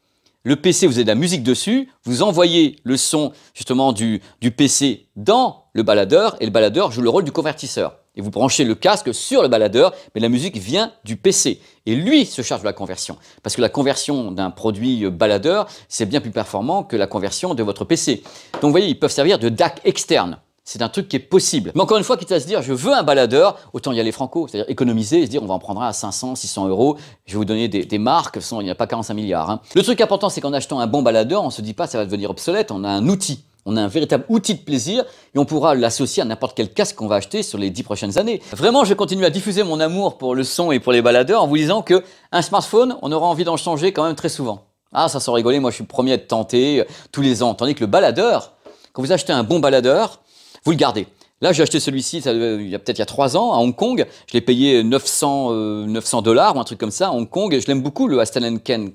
le PC, vous avez de la musique dessus, vous envoyez le son justement du PC dans le baladeur et le baladeur joue le rôle du convertisseur et vous branchez le casque sur le baladeur, mais la musique vient du PC. Et lui se charge de la conversion. Parce que la conversion d'un produit baladeur, c'est bien plus performant que la conversion de votre PC. Donc vous voyez, ils peuvent servir de DAC externe. C'est un truc qui est possible. Mais encore une fois, quitte à se dire, je veux un baladeur, autant y aller franco. C'est-à-dire économiser et se dire, on va en prendre un à 500, 600 euros. Je vais vous donner des, des marques, il n'y a pas 45 milliards. Hein. Le truc important, c'est qu'en achetant un bon baladeur, on ne se dit pas, ça va devenir obsolète. On a un outil. On a un véritable outil de plaisir et on pourra l'associer à n'importe quel casque qu'on va acheter sur les 10 prochaines années. Vraiment, je continue à diffuser mon amour pour le son et pour les baladeurs en vous disant que un smartphone, on aura envie d'en changer quand même très souvent. Ah, ça sent rigoler, moi je suis le premier à être tenté euh, tous les ans. Tandis que le baladeur, quand vous achetez un bon baladeur, vous le gardez. Là, j'ai acheté celui-ci il y a peut-être il y a trois ans à Hong Kong. Je l'ai payé 900 900 euh, dollars ou un truc comme ça à Hong Kong. Et je l'aime beaucoup le Aston Ken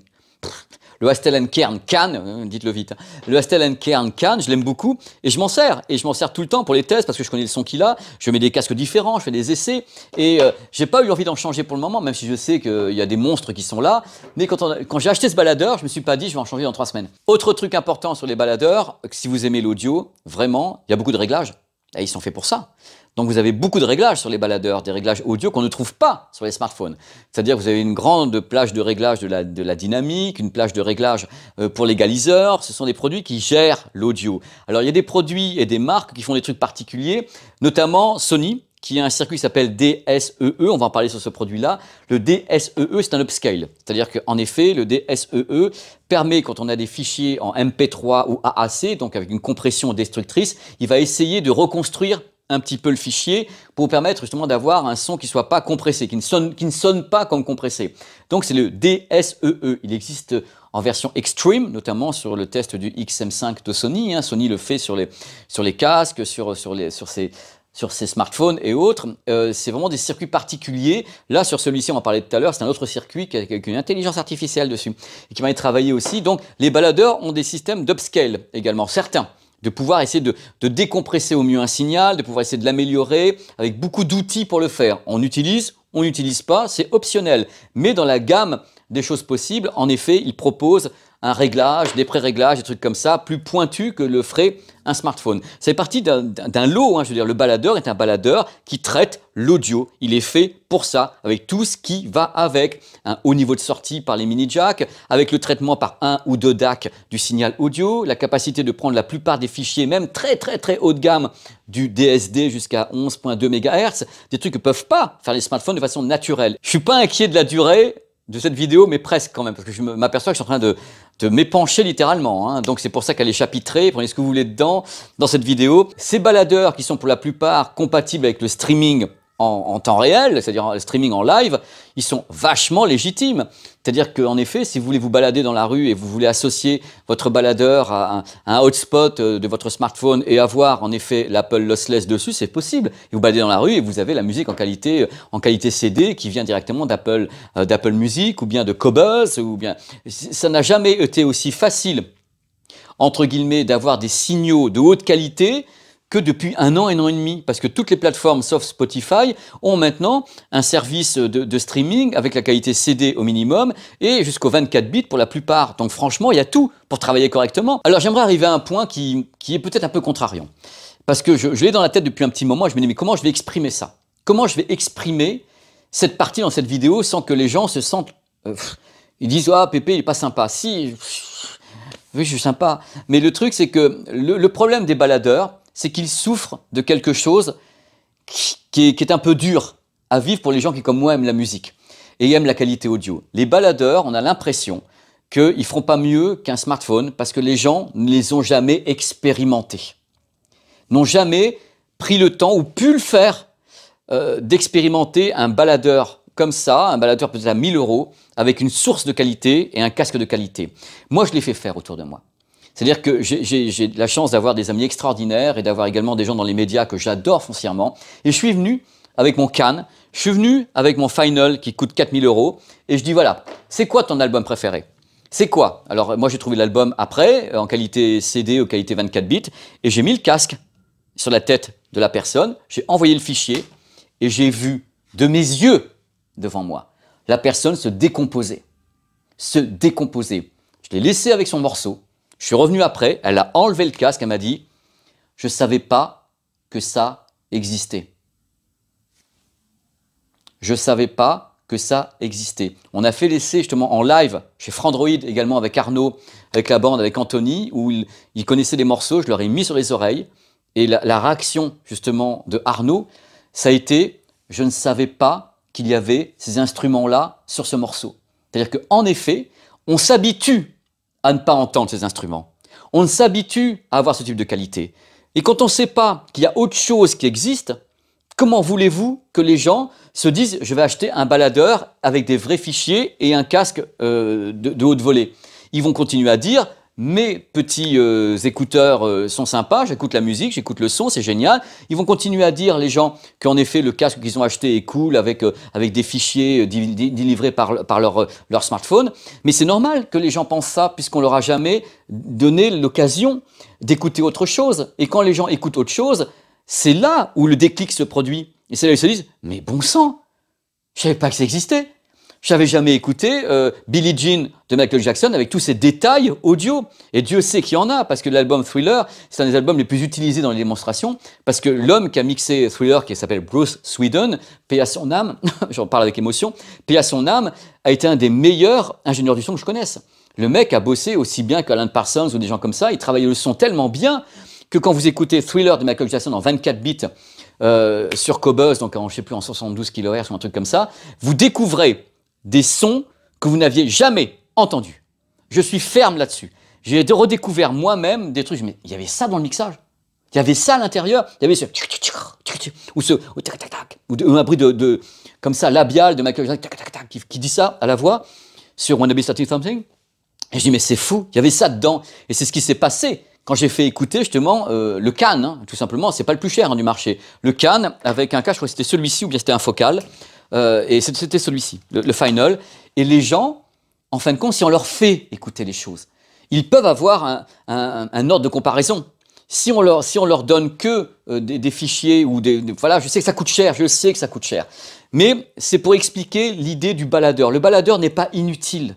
le Kern Cannes, euh, dites-le vite. Hein. le Le Kern Can, je l'aime beaucoup et je m'en sers. Et je m'en sers tout le temps pour les tests parce que je connais le son qu'il a. Je mets des casques différents, je fais des essais et je euh, j'ai pas eu envie d'en changer pour le moment, même si je sais qu'il y a des monstres qui sont là. Mais quand, j'ai acheté ce baladeur, je me suis pas dit je vais en changer dans trois semaines. Autre truc important sur les baladeurs, si vous aimez l'audio, vraiment, il y a beaucoup de réglages. Et ils sont faits pour ça. Donc vous avez beaucoup de réglages sur les baladeurs, des réglages audio qu'on ne trouve pas sur les smartphones. C'est-à-dire que vous avez une grande plage de réglages de la, dynamique, une plage de réglages euh, pour l'égaliseur. Ce sont des produits qui gèrent l'audio. Alors il y a des produits et des marques qui font des trucs particuliers, notamment Sony, qui a un circuit qui s'appelle DSEE, e. on va en parler sur ce produit-là. Le DSEE, e, c'est un upscale. C'est-à-dire qu'en effet, le DSEE e permet, quand on a des fichiers en MP3 ou AAC, donc avec une compression destructrice, il va essayer de reconstruire un petit peu le fichier pour permettre justement d'avoir un son qui ne soit pas compressé, qui ne sonne, pas comme compressé. Donc c'est le DSEE. E. Il existe en version extreme, notamment sur le test du XM5 de Sony. Hein. Sony le fait sur les, sur les casques, sur, ses smartphones et autres, euh, c'est vraiment des circuits particuliers. Là, sur celui-ci, on en parlait tout à l'heure, c'est un autre circuit qui a une intelligence artificielle dessus et qui va être travaillé aussi. Donc, les baladeurs ont des systèmes d'upscale également, certains de pouvoir essayer de, décompresser au mieux un signal, de pouvoir essayer de l'améliorer avec beaucoup d'outils pour le faire. On utilise, on n'utilise pas, c'est optionnel. Mais dans la gamme des choses possibles, en effet, il propose un réglage, des pré-réglages, des trucs comme ça, plus pointu que le ferait un smartphone. C'est parti d'un lot, hein, je veux dire, le baladeur est un baladeur qui traite l'audio. Il est fait pour ça, avec tout ce qui va avec. Un haut niveau de sortie par les mini-jacks, avec le traitement par un ou deux DAC du signal audio, la capacité de prendre la plupart des fichiers, même très très très haut de gamme, du DSD jusqu'à 11.2 MHz, des trucs que peuvent pas faire les smartphones de façon naturelle. Je suis pas inquiet de la durée, de cette vidéo, mais presque quand même, parce que je m'aperçois que je suis en train de, m'épancher littéralement. Hein. Donc c'est pour ça qu'elle est chapitrée, prenez ce que vous voulez dedans, dans cette vidéo. Ces baladeurs qui sont pour la plupart compatibles avec le streaming en, temps réel, c'est-à-dire en streaming en live, ils sont vachement légitimes. C'est-à-dire qu'en effet, si vous voulez vous balader dans la rue et vous voulez associer votre baladeur à un, hotspot euh, de votre smartphone et avoir en effet l'Apple Lossless dessus, c'est possible. vous baladez dans la rue et vous avez la musique en qualité, euh, en qualité CD qui vient directement d'Apple, euh, d'Apple Music ou bien de Cobuzz ou bien. Ça n'a jamais été aussi facile entre guillemets d'avoir des signaux de haute qualité que depuis un an, un an et demi, parce que toutes les plateformes, sauf Spotify, ont maintenant un service de, streaming avec la qualité CD au minimum et jusqu'au 24 bits pour la plupart. Donc franchement, il y a tout pour travailler correctement. Alors j'aimerais arriver à un point qui, qui est peut-être un peu contrariant, parce que je, l'ai dans la tête depuis un petit moment, et je me dis mais comment je vais exprimer ça Comment je vais exprimer cette partie dans cette vidéo sans que les gens se sentent... Euh, ils disent ah Pépé il est pas sympa. Si, oui je suis sympa. Mais le truc c'est que le problème des baladeurs c'est qu'ils souffrent de quelque chose qui est, un peu dur à vivre pour les gens qui, comme moi, aiment la musique et aiment la qualité audio. Les baladeurs, on a l'impression qu'ils ne feront pas mieux qu'un smartphone parce que les gens ne les ont jamais expérimentés, n'ont jamais pris le temps ou pu le faire euh, d'expérimenter un baladeur comme ça, un baladeur peut-être à 1000 euros, avec une source de qualité et un casque de qualité. Moi, je l'ai fait faire autour de moi. C'est-à-dire que j'ai la chance d'avoir des amis extraordinaires et d'avoir également des gens dans les médias que j'adore foncièrement. Et je suis venu avec mon canne. je suis venu avec mon Final qui coûte 4000 euros et je dis voilà, c'est quoi ton album préféré c'est quoi Alors moi j'ai trouvé l'album après, en qualité CD en qualité 24 bits, et j'ai mis le casque sur la tête de la personne, j'ai envoyé le fichier, et j'ai vu de mes yeux devant moi la personne se décomposer. Se décomposer. Je l'ai laissé avec son morceau, je suis revenu après, elle a enlevé le casque, elle m'a dit Je ne savais pas que ça existait. Je ne savais pas que ça existait. On a fait l'essai justement en live chez Frandroid également avec Arnaud, avec la bande, avec Anthony, où ils il connaissaient les morceaux, je leur ai mis sur les oreilles. Et la, réaction justement de Arnaud, ça a été Je ne savais pas qu'il y avait ces instruments-là sur ce morceau. C'est-à-dire qu'en effet, on s'habitue à ne pas entendre ces instruments. On s'habitue à avoir ce type de qualité. Et quand on ne sait pas qu'il y a autre chose qui existe, comment voulez-vous que les gens se disent je vais acheter un baladeur avec des vrais fichiers et un casque euh, de, de haute volée Ils vont continuer à dire mes petits euh, écouteurs euh, sont sympas, j'écoute la musique, j'écoute le son, c'est génial. Ils vont continuer à dire, les gens, qu'en effet, le casque qu'ils ont acheté est cool avec, euh, des fichiers délivrés par, leur, smartphone. Mais c'est normal que les gens pensent ça, puisqu'on leur a jamais donné l'occasion d'écouter autre chose. Et quand les gens écoutent autre chose, c'est là où le déclic se produit. Et c'est là où ils se disent, mais bon sang, je savais pas que ça existait. J'avais jamais écouté euh, Billie Jean de Michael Jackson avec tous ces détails audio. Et Dieu sait qu'il y en a, parce que l'album Thriller, c'est un des albums les plus utilisés dans les démonstrations, parce que l'homme qui a mixé Thriller, qui s'appelle Bruce Sweden, paye à son âme, j'en parle avec émotion, paye à son âme, a été un des meilleurs ingénieurs du son que je connaisse. Le mec a bossé aussi bien qu'Alan Parsons ou des gens comme ça, il travaillait le son tellement bien que quand vous écoutez Thriller de Michael Jackson en 24 bits, euh, sur Qobuz, donc en, je sais plus, en 72 kHz ou un truc comme ça, vous découvrez des sons que vous n'aviez jamais entendus. Je suis ferme là-dessus. J'ai redécouvert moi-même des trucs. Mais il y avait ça dans le mixage. Il y avait ça à l'intérieur. Il y avait ce ou ce ou un bruit de, comme ça labial de Michael qui, dit ça à la voix sur Wanna Be Starting Something. Et je dis mais c'est fou. Il y avait ça dedans. Et c'est ce qui s'est passé quand j'ai fait écouter justement euh, le Cannes, hein, tout simplement, c'est pas le plus cher hein, du marché. Le Can avec un cas, je crois que c'était celui-ci ou bien c'était un focal, euh, et c'était celui-ci, le, final. Et les gens, en fin de compte, si on leur fait écouter les choses, ils peuvent avoir un, ordre de comparaison. Si on leur, donne que euh, des, fichiers ou des, Voilà, je sais que ça coûte cher, je sais que ça coûte cher. Mais c'est pour expliquer l'idée du baladeur. Le baladeur n'est pas inutile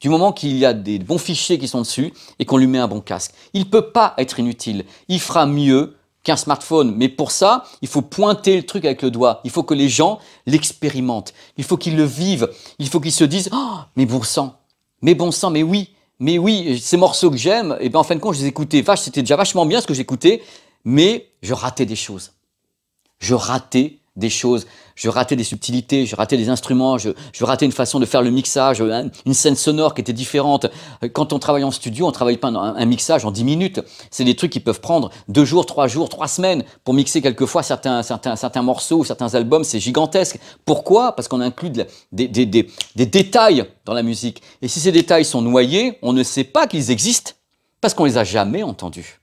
du moment qu'il y a des bons fichiers qui sont dessus et qu'on lui met un bon casque. Il ne peut pas être inutile. Il fera mieux qu'un smartphone. Mais pour ça, il faut pointer le truc avec le doigt. Il faut que les gens l'expérimentent. Il faut qu'ils le vivent. Il faut qu'ils se disent oh, mais bon sang, mais bon sang, mais oui, mais oui, ces morceaux que j'aime, et eh ben en fin de compte, je les écoutais. Vache, c'était déjà vachement bien ce que j'écoutais, mais je ratais des choses. Je ratais des choses, je ratais des subtilités, je ratais des instruments, je, ratais une façon de faire le mixage, hein, une scène sonore qui était différente. Quand on travaille en studio, on travaille pas un, mixage en 10 minutes. C'est des trucs qui peuvent prendre deux jours, trois jours, trois semaines pour mixer quelquefois certains, certains, certains morceaux, certains albums. C'est gigantesque. Pourquoi Parce qu'on inclut des, des détails dans la musique. Et si ces détails sont noyés, on ne sait pas qu'ils existent parce qu'on les a jamais entendus.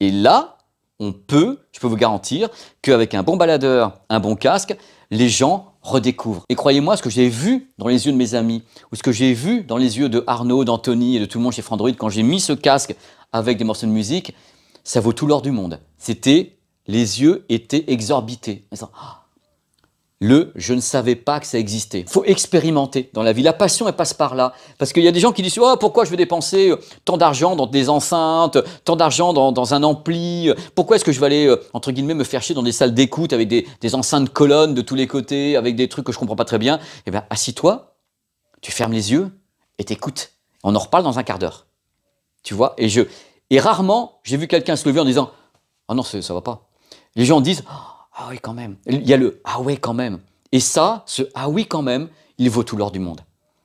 Et là, on peut, je peux vous garantir, qu'avec un bon baladeur, un bon casque, les gens redécouvrent. Et croyez-moi, ce que j'ai vu dans les yeux de mes amis, ou ce que j'ai vu dans les yeux de Arnaud, d'Anthony et de tout le monde chez Frandroid, quand j'ai mis ce casque avec des morceaux de musique, ça vaut tout l'or du monde. C'était, les yeux étaient exorbités. Ah, le je ne savais pas que ça existait. Faut expérimenter dans la vie. La passion, elle passe par là. Parce qu'il y a des gens qui disent, oh, pourquoi je vais dépenser euh, tant d'argent dans des enceintes, tant d'argent dans, un ampli? Euh, pourquoi est-ce que je vais aller, euh, entre guillemets, me faire chier dans des salles d'écoute avec des, des, enceintes colonnes de tous les côtés, avec des trucs que je ne comprends pas très bien? Eh bien, assis-toi, tu fermes les yeux et t'écoutes. On en reparle dans un quart d'heure. Tu vois? Et je, et rarement, j'ai vu quelqu'un se lever en disant, ah non, ça, ça va pas. Les gens disent, ah, ah oui, quand même. Il y a le ah oui, quand même. Et ça, ce ah oui, quand même, il vaut tout l'or du monde.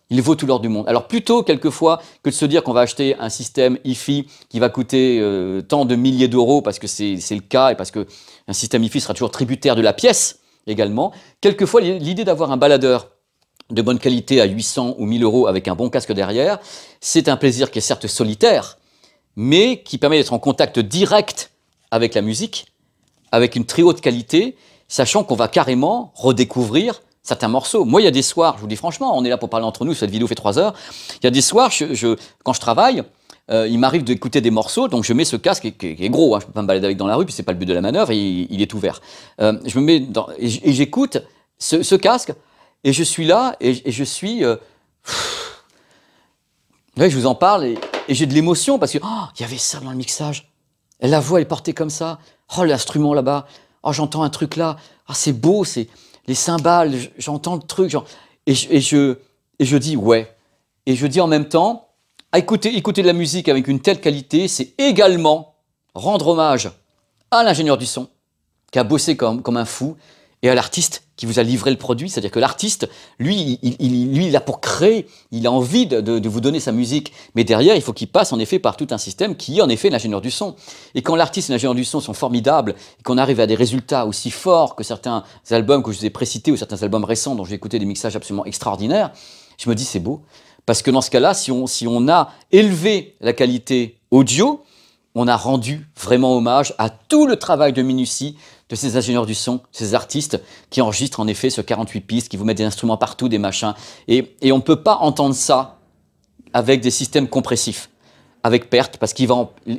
Il vaut tout l'or du monde. Alors plutôt quelquefois que de se dire qu'on va acheter un système IFI qui va coûter euh, tant de milliers d'euros parce que c'est le cas et parce que un système IFI sera toujours tributaire de la pièce également, quelquefois l'idée d'avoir un baladeur de bonne qualité à 800 ou 1000 euros avec un bon casque derrière, c'est un plaisir qui est certes solitaire, mais qui permet d'être en contact direct avec la musique avec une très haute qualité, sachant qu'on va carrément redécouvrir certains morceaux. Moi, il y a des soirs, je vous dis franchement, on est là pour parler entre nous, cette vidéo fait trois heures. Il y a des soirs, je, quand je travaille, euh, il m'arrive d'écouter des morceaux, donc je mets ce casque qui, est gros, hein. je ne peux pas me balader avec dans la rue, puis c'est pas le but de la manœuvre, il, est ouvert. Euh, je me mets dans, et j'écoute ce, casque, et je suis là, et, je suis... Euh, je vous en parle, et, j'ai de l'émotion, parce que, oh, il y avait ça dans le mixage. La voix est portée comme ça oh l'instrument là-bas, oh j'entends un truc là, ah, c'est beau, c'est les cymbales, j'entends le truc, et, je, et, je, dis ouais. Et je dis en même temps, ah, écouter, de la musique avec une telle qualité, c'est également rendre hommage à l'ingénieur du son, qui a bossé comme, comme un fou, et à l'artiste qui vous a livré le produit. C'est-à-dire que l'artiste, lui il, lui, il a pour créer, il a envie de, vous donner sa musique. Mais derrière, il faut qu'il passe en effet par tout un système qui est en effet l'ingénieur du son. Et quand l'artiste et l'ingénieur du son sont formidables, et qu'on arrive à des résultats aussi forts que certains albums que je vous ai précités ou certains albums récents dont j'ai écouté des mixages absolument extraordinaires, je me dis c'est beau. Parce que dans ce cas-là, si on a élevé la qualité audio, on a rendu vraiment hommage à tout le travail de minutie de ces ingénieurs du son, ces artistes qui enregistrent en effet ce 48 pistes, qui vous mettent des instruments partout, des machins. Et, on ne peut pas entendre ça avec des systèmes compressifs, avec perte, parce qu'il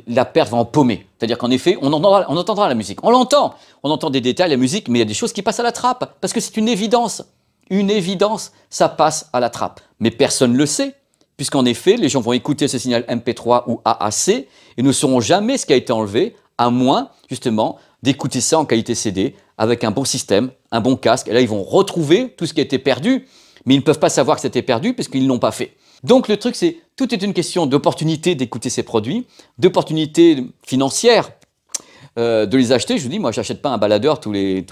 la perte va en paumer. C'est-à-dire qu'en effet, on entendra la musique. On l'entend, on entend des détails, la musique, mais il y a des choses qui passent à la trappe, parce que c'est une évidence. Une évidence, ça passe à la trappe. Mais personne ne le sait puisqu'en effet, les gens vont écouter ce signal MP3 ou AAC et ne sauront jamais ce qui a été enlevé, à moins justement d'écouter ça en qualité CD avec un bon système, un bon casque. Et là, ils vont retrouver tout ce qui a été perdu, mais ils ne peuvent pas savoir que c'était perdu puisqu'ils ne l'ont pas fait. Donc le truc, c'est tout est une question d'opportunité d'écouter ces produits, d'opportunité financière euh, de les acheter. Je vous dis, moi, j'achète pas un baladeur tous les,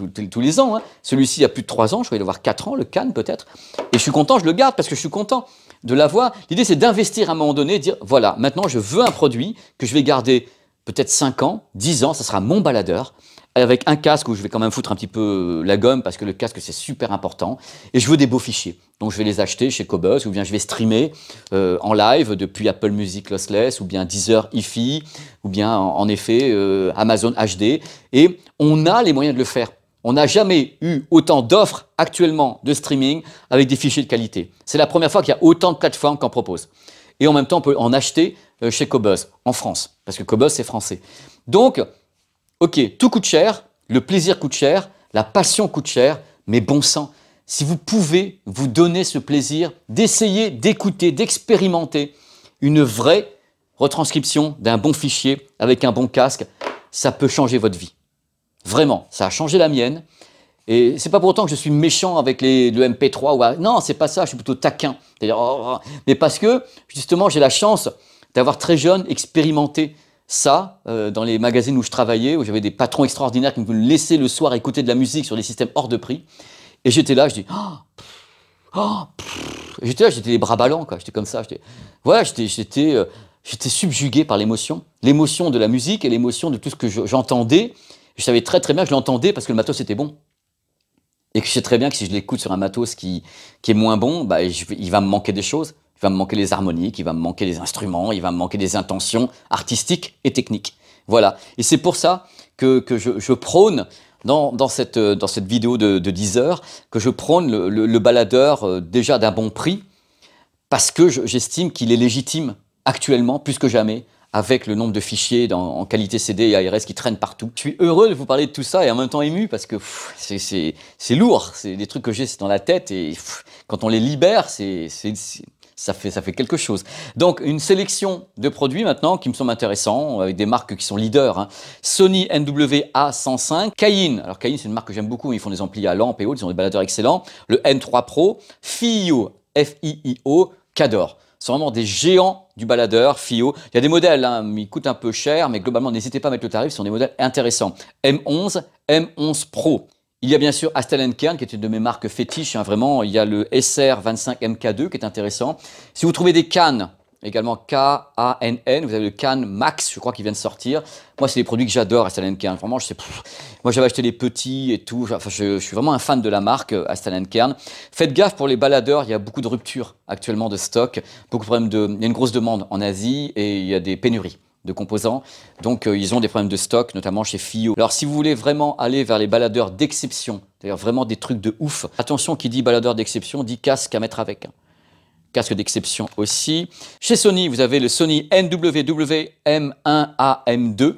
ans. Hein. Celui-ci a plus de 3 ans, je vais l'avoir 4 ans, le Cannes peut-être. Et je suis content, je le garde parce que je suis content de l'avoir. L'idée, c'est d'investir à un moment donné, dire, voilà, maintenant, je veux un produit que je vais garder peut-être 5 ans, 10 ans, ça sera mon baladeur avec un casque où je vais quand même foutre un petit peu euh, la gomme parce que le casque c'est super important. Et je veux des beaux fichiers. Donc je vais les acheter chez Cobus ou bien je vais streamer euh, en live depuis Apple Music Lossless ou bien Deezer iFi ou bien en, effet euh, Amazon HD. Et on a les moyens de le faire. On n'a jamais eu autant d'offres actuellement de streaming avec des fichiers de qualité. C'est la première fois qu'il y a autant de plateformes qu'on propose. Et en même temps, on peut en acheter chez Cobus, en France parce que Cobus, c'est français. Donc Ok, tout coûte cher, le plaisir coûte cher, la passion coûte cher, mais bon sang, si vous pouvez vous donner ce plaisir d'essayer, d'écouter, d'expérimenter une vraie retranscription d'un bon fichier avec un bon casque, ça peut changer votre vie. Vraiment, ça a changé la mienne. Et c'est pas pour autant que je suis méchant avec les, le MP3 ou non, c'est pas ça. Je suis plutôt taquin. Oh, oh, oh. mais parce que justement, j'ai la chance d'avoir très jeune expérimenté ça, euh, dans les magazines où je travaillais, où j'avais des patrons extraordinaires qui me laissaient le soir écouter de la musique sur des systèmes hors de prix. Et j'étais là, je dis, oh, oh j'étais là, j'étais les bras ballants, quoi. J'étais comme ça, j'étais, voilà, euh, j'étais, subjugué par l'émotion, l'émotion de la musique et l'émotion de tout ce que j'entendais. Je, savais très très bien que je l'entendais parce que le matos était bon. Et que je sais très bien que si je l'écoute sur un matos qui, est moins bon, bah, il va me manquer des choses. Il va me manquer les harmoniques, il va me manquer les instruments, il va me manquer des intentions artistiques et techniques. Voilà. Et c'est pour ça que, je, prône dans, cette, dans cette vidéo de, de 10 heures, que je prône le, baladeur euh, déjà d'un bon prix, parce que j'estime qu'il est légitime actuellement, plus que jamais, avec le nombre de fichiers en qualité CD et ARS qui traînent partout. Je suis heureux de vous parler de tout ça et en même temps ému parce que c'est lourd, c'est des trucs que j'ai dans la tête et quand on les libère, c'est ça fait, quelque chose. Donc, une sélection de produits maintenant qui me semblent intéressants, euh, avec des marques qui sont leaders. Hein. Sony NWA105, Cayenne, Alors, Cayenne, c'est une marque que j'aime beaucoup. Ils font des amplis à lampe et autres. Ils ont des baladeurs excellents. Le N3 Pro, FIO, F-I-I-O, Cador. C'est vraiment des géants du baladeur, FIO. Il y a des modèles, hein, ils coûtent un peu cher, mais globalement, n'hésitez pas à mettre le tarif, ce sont des modèles intéressants. M11, M11 Pro. Il y a bien sûr Astell Kern, qui est une de mes marques fétiches, hein, vraiment. Il y a le SR25MK2 qui est intéressant. Si vous trouvez des cannes, également K-A-N-N, vous avez le Cannes Max, je crois, qui vient de sortir. Moi, c'est des produits que j'adore, Astell Kern. Vraiment, je sais. moi, j'avais acheté les petits et tout. Enfin, je, suis vraiment un fan de la marque euh, Astell Kern. Faites gaffe pour les baladeurs, il y a beaucoup de ruptures actuellement de stock, beaucoup de problèmes de. Il y a une grosse demande en Asie et il y a des pénuries de composants. Donc euh, ils ont des problèmes de stock, notamment chez FIO. Alors si vous voulez vraiment aller vers les baladeurs d'exception, c'est-à-dire vraiment des trucs de ouf, attention qui dit baladeur d'exception dit casque à mettre avec. Hein. Casque d'exception aussi. Chez Sony, vous avez le Sony m 1 am 2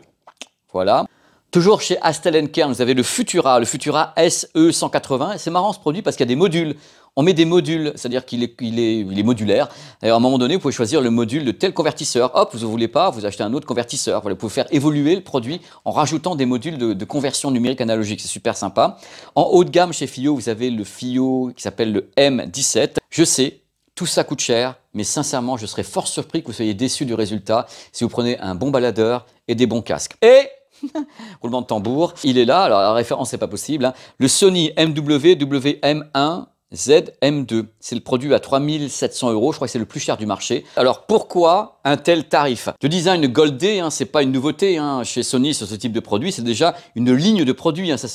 Voilà. Toujours chez Astel Kern, vous avez le Futura, le Futura SE180. C'est marrant ce produit parce qu'il y a des modules on met des modules, c'est-à-dire qu'il est, modulaire. D'ailleurs, à un moment donné, vous pouvez choisir le module de tel convertisseur. Hop, vous ne voulez pas, vous achetez un autre convertisseur. vous pouvez faire évoluer le produit en rajoutant des modules de, conversion numérique analogique. C'est super sympa. En haut de gamme chez FIO, vous avez le FIO qui s'appelle le M17. Je sais, tout ça coûte cher, mais sincèrement, je serais fort surpris que vous soyez déçu du résultat si vous prenez un bon baladeur et des bons casques. Et roulement de tambour, il est là. Alors la référence n'est pas possible. Hein. Le Sony mwwm WM1 ZM2. C'est le produit à 3700 euros, je crois que c'est le plus cher du marché. Alors pourquoi un tel tarif. Le design goldé, hein, c'est pas une nouveauté hein, chez Sony sur ce type de produit, c'est déjà une ligne de produit. Hein, ça,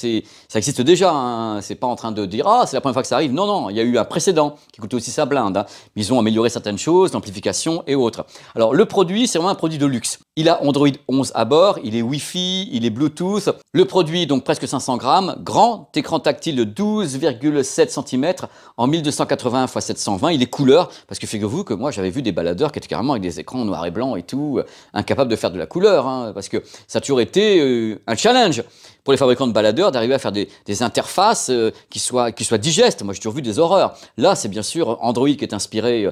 existe déjà. Hein. C'est pas en train de dire ah c'est la première fois que ça arrive. Non non, il y a eu un précédent qui coûtait aussi sa blinde. Ils ont amélioré certaines choses, l'amplification et autres. Alors le produit, c'est vraiment un produit de luxe. Il a Android 11 à bord, il est Wi-Fi, il est Bluetooth. Le produit donc presque 500 grammes, grand écran tactile de 12,7 cm en 1280 x 720. Il est couleur parce que figurez-vous que moi j'avais vu des baladeurs qui étaient carrément avec des écrans noir et blanc et tout, euh, incapable de faire de la couleur, hein, parce que ça a toujours été euh, un challenge pour les fabricants de baladeurs d'arriver à faire des, interfaces euh, qui, soient, digestes. Moi, j'ai toujours vu des horreurs. Là, c'est bien sûr Android qui est inspiré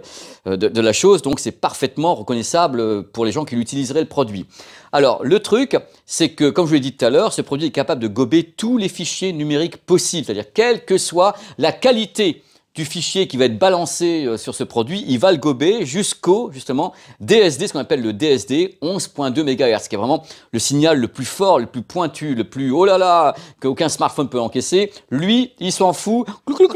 de, la chose, donc c'est parfaitement reconnaissable pour les gens qui l'utiliseraient le produit. Alors, le truc, c'est que, comme je vous l'ai dit tout à l'heure, ce produit est capable de gober tous les fichiers numériques possibles, c'est-à-dire quelle que soit la qualité du fichier qui va être balancé euh, sur ce produit, il va le gober jusqu'au justement DSD, ce qu'on appelle le DSD 11.2 MHz, qui est vraiment le signal le plus fort, le plus pointu, le plus oh là là qu'aucun smartphone peut encaisser. Lui, il s'en fout.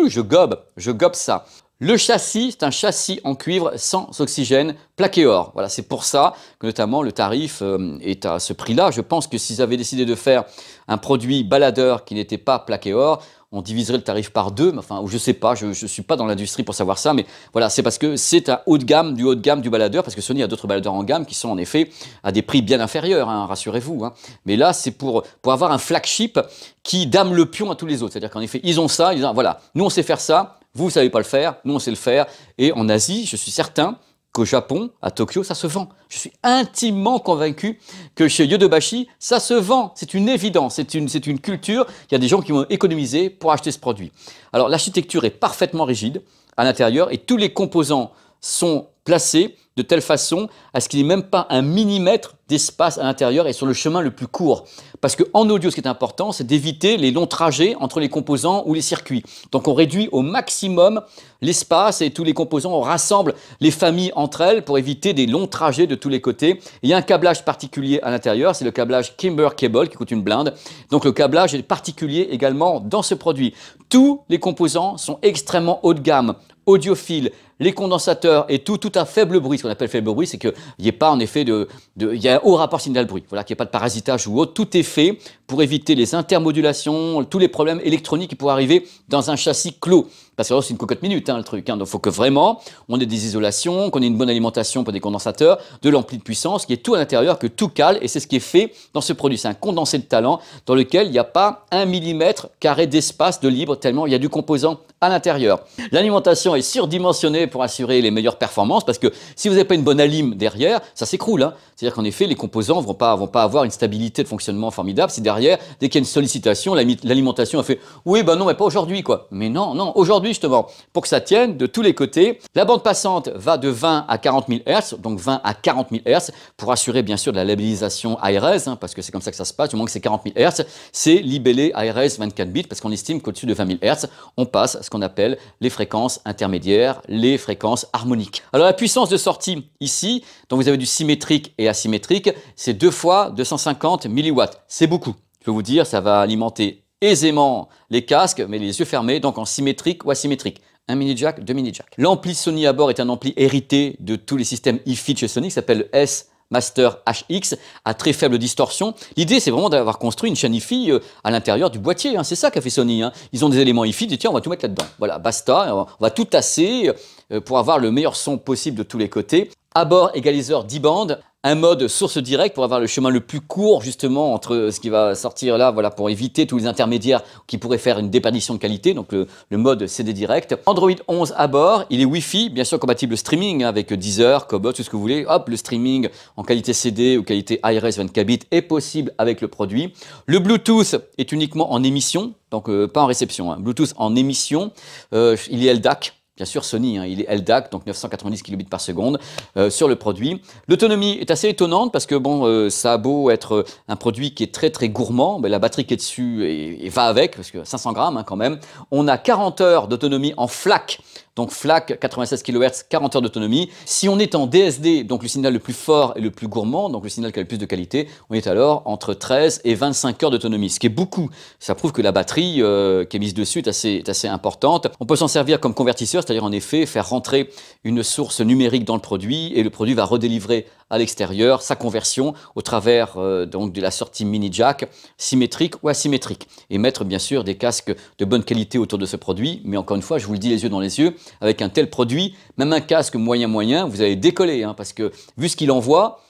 Je gobe, je gobe ça. Le châssis, c'est un châssis en cuivre sans oxygène, plaqué or. Voilà, c'est pour ça que notamment le tarif euh, est à ce prix-là. Je pense que s'ils avaient décidé de faire un produit baladeur qui n'était pas plaqué or, on diviserait le tarif par deux, mais enfin, je sais pas, je ne suis pas dans l'industrie pour savoir ça, mais voilà, c'est parce que c'est un haut de gamme du haut de gamme du baladeur, parce que Sony a d'autres baladeurs en gamme qui sont en effet à des prix bien inférieurs, hein, rassurez-vous. Hein. Mais là, c'est pour, pour avoir un flagship qui dame le pion à tous les autres. C'est-à-dire qu'en effet, ils ont ça, ils ont, ah, voilà, nous on sait faire ça, vous ne savez pas le faire, nous on sait le faire, et en Asie, je suis certain, qu'au Japon, à Tokyo, ça se vend. Je suis intimement convaincu que chez Yodobashi, ça se vend. C'est une évidence, c'est une, culture. Il y a des gens qui vont économiser pour acheter ce produit. Alors l'architecture est parfaitement rigide à l'intérieur et tous les composants sont placés de telle façon à ce qu'il n'y ait même pas un millimètre d'espace à l'intérieur et sur le chemin le plus court. Parce qu'en audio, ce qui est important, c'est d'éviter les longs trajets entre les composants ou les circuits. Donc on réduit au maximum l'espace et tous les composants, on rassemble les familles entre elles pour éviter des longs trajets de tous les côtés. il y a un câblage particulier à l'intérieur, c'est le câblage Kimber Cable qui coûte une blinde. Donc le câblage est particulier également dans ce produit. Tous les composants sont extrêmement haut de gamme, audiophiles, les condensateurs et tout, tout à faible bruit. Ce qu'on appelle faible bruit, c'est qu'il n'y ait pas en effet de, il y a un haut rapport signal-bruit. Voilà, qu'il n'y ait pas de parasitage ou autre. Tout est fait pour éviter les intermodulations, tous les problèmes électroniques qui pourraient arriver dans un châssis clos. Parce que oh, c'est une cocotte minute, hein, le truc. Hein. Donc, il faut que vraiment, on ait des isolations, qu'on ait une bonne alimentation pour des condensateurs, de l'ampli de puissance, qui est tout à l'intérieur, que tout cale. Et c'est ce qui est fait dans ce produit. C'est un condensé de talent dans lequel il n'y a pas un millimètre carré d'espace de libre, tellement il y a du composant à l'intérieur. L'alimentation est surdimensionnée pour assurer les meilleures performances, parce que si vous n'avez pas une bonne alim derrière, ça s'écroule. Hein. C'est-à-dire qu'en effet, les composants ne vont pas, vont pas avoir une stabilité de fonctionnement formidable si derrière, dès qu'il y a une sollicitation, l'alimentation a fait oui, ben non, mais pas aujourd'hui, quoi. Mais non, non, aujourd'hui, justement, pour que ça tienne de tous les côtés, la bande passante va de 20 à 40 000 Hz, donc 20 à 40 000 Hz, pour assurer bien sûr de la labellisation ARS, hein, parce que c'est comme ça que ça se passe, du moins que c'est 40 000 Hz, c'est libellé ARS 24 bits, parce qu'on estime qu'au-dessus de 20 000 Hz, on passe à ce qu'on appelle les fréquences intermédiaires, les fréquences harmoniques. Alors la puissance de sortie ici, dont vous avez du symétrique et asymétrique, c'est deux fois 250 milliwatts. C'est beaucoup. Je peux vous dire, ça va alimenter aisément les casques, mais les yeux fermés, donc en symétrique ou asymétrique. Un mini jack, deux mini jack. L'ampli Sony à bord est un ampli hérité de tous les systèmes e-fit chez Sony qui s'appelle S Master HX à très faible distorsion. L'idée, c'est vraiment d'avoir construit une chaîne IFI euh, à l'intérieur du boîtier. Hein. C'est ça qu'a fait Sony. Hein. Ils ont des éléments IFI, dit tiens, on va tout mettre là-dedans. Voilà, basta, euh, on va tout tasser euh, pour avoir le meilleur son possible de tous les côtés. À bord, égaliseur 10 bandes, un mode source direct pour avoir le chemin le plus court justement entre ce qui va sortir là, voilà, pour éviter tous les intermédiaires qui pourraient faire une déperdition de qualité, donc le, mode CD direct. Android 11 à bord, il est Wi-Fi, bien sûr compatible streaming hein, avec Deezer, Cobot, tout ce que vous voulez. Hop, le streaming en qualité CD ou qualité iRes 24 bits est possible avec le produit. Le Bluetooth est uniquement en émission, donc euh, pas en réception, hein. Bluetooth en émission. y euh, a le DAC bien sûr Sony, hein, il est LDAC, donc 990 kbps par seconde euh, sur le produit. L'autonomie est assez étonnante parce que bon, euh, ça a beau être euh, un produit qui est très très gourmand, mais la batterie qui est dessus et, va avec, parce que 500 grammes hein, quand même, on a 40 heures d'autonomie en flac donc FLAC, 96 kHz, 40 heures d'autonomie. Si on est en DSD, donc le signal le plus fort et le plus gourmand, donc le signal qui a le plus de qualité, on est alors entre 13 et 25 heures d'autonomie, ce qui est beaucoup. Ça prouve que la batterie euh, qui est mise dessus est assez, importante. On peut s'en servir comme convertisseur, c'est-à-dire en effet faire rentrer une source numérique dans le produit et le produit va redélivrer à l'extérieur sa conversion au travers euh, de la sortie mini jack symétrique ou asymétrique et mettre bien sûr des casques de bonne qualité autour de ce produit mais encore une fois je vous le dis les yeux dans les yeux avec un tel produit, même un casque moyen-moyen, vous allez décoller, hein, parce que vu ce qu'il envoie,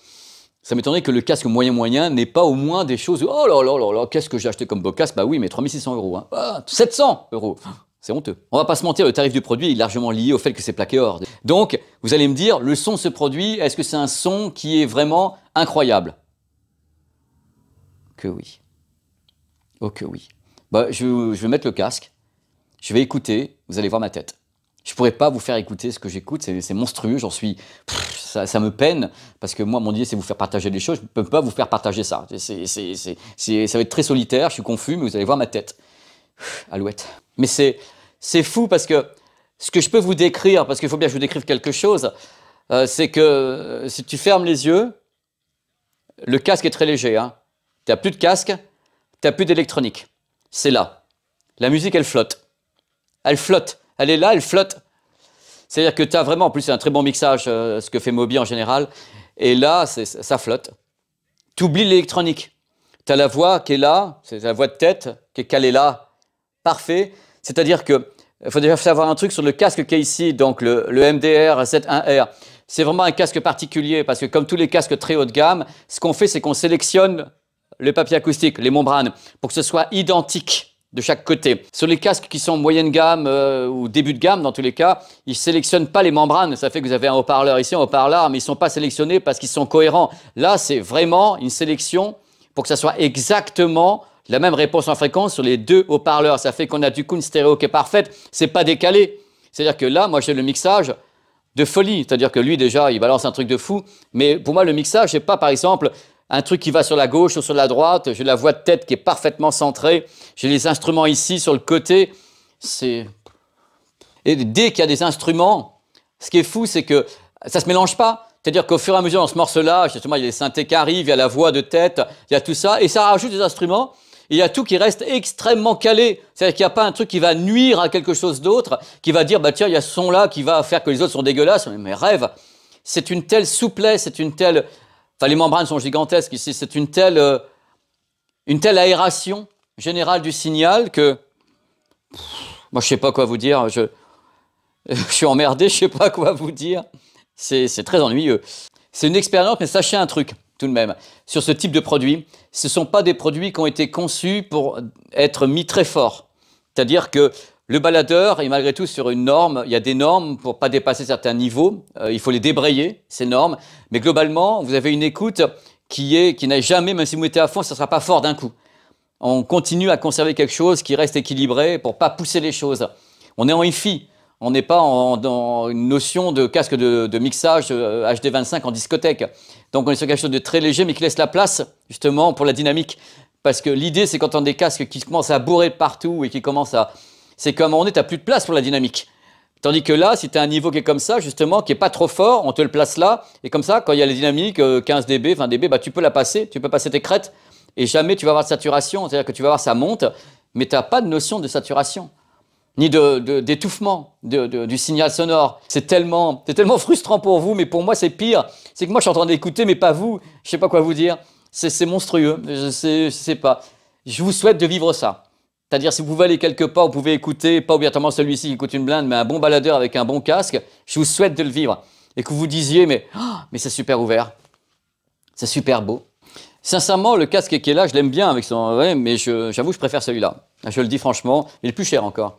ça m'étonnerait que le casque moyen-moyen n'ait pas au moins des choses. Oh là là là là, qu'est-ce que j'ai acheté comme beau casque Bah oui, mais 3600 euros. 700 hein. ah, euros c'est honteux. On va pas se mentir, le tarif du produit est largement lié au fait que c'est plaqué or. Donc, vous allez me dire, le son de ce produit, est-ce que c'est un son qui est vraiment incroyable Que oui. Oh que oui. Bah, je vais mettre le casque, je vais écouter, vous allez voir ma tête. Je pourrais pas vous faire écouter ce que j'écoute, c'est monstrueux, j'en suis. ça, me peine, parce que moi, mon idée, c'est vous faire partager des choses, je ne peux pas vous faire partager ça. ça va être très solitaire, je suis confus, mais vous allez voir ma tête. alouette. Mais c'est fou parce que ce que je peux vous décrire, parce qu'il faut bien que je vous décrive quelque chose, euh, c'est que euh, si tu fermes les yeux, le casque est très léger. Hein. Tu n'as plus de casque, tu n'as plus d'électronique. C'est là. La musique, elle flotte. Elle flotte elle est là, elle flotte. C'est-à-dire que tu as vraiment, en plus, c'est un très bon mixage, euh, ce que fait Moby en général. Et là, ça flotte. Tu oublies l'électronique. Tu as la voix qui est là, c'est la voix de tête qui est calée là. Parfait. C'est-à-dire que il faut déjà savoir un truc sur le casque qui est ici, donc le, le MDR-71R. C'est vraiment un casque particulier parce que comme tous les casques très haut de gamme, ce qu'on fait, c'est qu'on sélectionne le papier acoustique, les membranes, pour que ce soit identique de chaque côté. Sur les casques qui sont moyenne gamme euh, ou début de gamme, dans tous les cas, ils ne sélectionnent pas les membranes. Ça fait que vous avez un haut-parleur ici, un haut-parleur, mais ils ne sont pas sélectionnés parce qu'ils sont cohérents. Là, c'est vraiment une sélection pour que ça soit exactement la même réponse en fréquence sur les deux haut-parleurs. Ça fait qu'on a du coup une stéréo qui est parfaite. C'est pas décalé. C'est-à-dire que là, moi, j'ai le mixage de folie. C'est-à-dire que lui, déjà, il balance un truc de fou. Mais pour moi, le mixage, c'est pas, par exemple, un truc qui va sur la gauche ou sur la droite, j'ai la voix de tête qui est parfaitement centrée, j'ai les instruments ici sur le côté, c'est et dès qu'il y a des instruments, ce qui est fou, c'est que ça se mélange pas. C'est-à-dire qu'au fur et à mesure, dans ce morceau-là, justement, il y a les synthés qui arrivent, il y a la voix de tête, il y a tout ça, et ça rajoute des instruments. Et il y a tout qui reste extrêmement calé. C'est-à-dire qu'il n'y a pas un truc qui va nuire à quelque chose d'autre, qui va dire, bah tiens, il y a ce son-là qui va faire que les autres sont dégueulasses. Mais rêve, c'est une telle souplesse, c'est une telle Enfin, les membranes sont gigantesques ici. C'est une telle, euh, une telle aération générale du signal que. moi, je ne sais pas quoi vous dire. Je, je suis emmerdé, je ne sais pas quoi vous dire. C'est très ennuyeux. C'est une expérience, mais sachez un truc tout de même sur ce type de produit. Ce ne sont pas des produits qui ont été conçus pour être mis très fort. C'est-à-dire que le baladeur est malgré tout sur une norme. Il y a des normes pour pas dépasser certains niveaux. Euh, il faut les débrayer, ces normes. Mais globalement, vous avez une écoute qui est, qui n'a jamais, même si vous mettez à fond, ce ne sera pas fort d'un coup. On continue à conserver quelque chose qui reste équilibré pour pas pousser les choses. On est en IFI. On n'est pas dans une notion de casque de, mixage HD25 euh, en discothèque. Donc on est sur quelque chose de très léger, mais qui laisse la place justement pour la dynamique. Parce que l'idée, c'est quand on a des casques qui commencent à bourrer partout et qui commencent à, c'est comme on est, n'as plus de place pour la dynamique. Tandis que là, si tu as un niveau qui est comme ça, justement, qui est pas trop fort, on te le place là. Et comme ça, quand il y a les dynamiques, 15 euh, dB, 20 dB, bah, tu peux la passer, tu peux passer tes crêtes. Et jamais tu vas avoir de saturation. C'est-à-dire que tu vas voir ça monte, mais tu n'as pas de notion de saturation, ni d'étouffement de, du signal sonore. C'est tellement, frustrant pour vous, mais pour moi, c'est pire. C'est que moi, je suis en train d'écouter, mais pas vous. Je ne sais pas quoi vous dire. C'est monstrueux. Je sais, sais pas. Je vous souhaite de vivre ça. C'est-à-dire, si vous pouvez aller quelque part, vous pouvez écouter, pas obligatoirement celui-ci qui coûte une blinde, mais un bon baladeur avec un bon casque, je vous souhaite de le vivre. Et que vous disiez, mais, oh, mais c'est super ouvert, c'est super beau. Sincèrement, le casque qui est là, je l'aime bien avec son. mais j'avoue, je, préfère celui-là. Je le dis franchement, il est plus cher encore.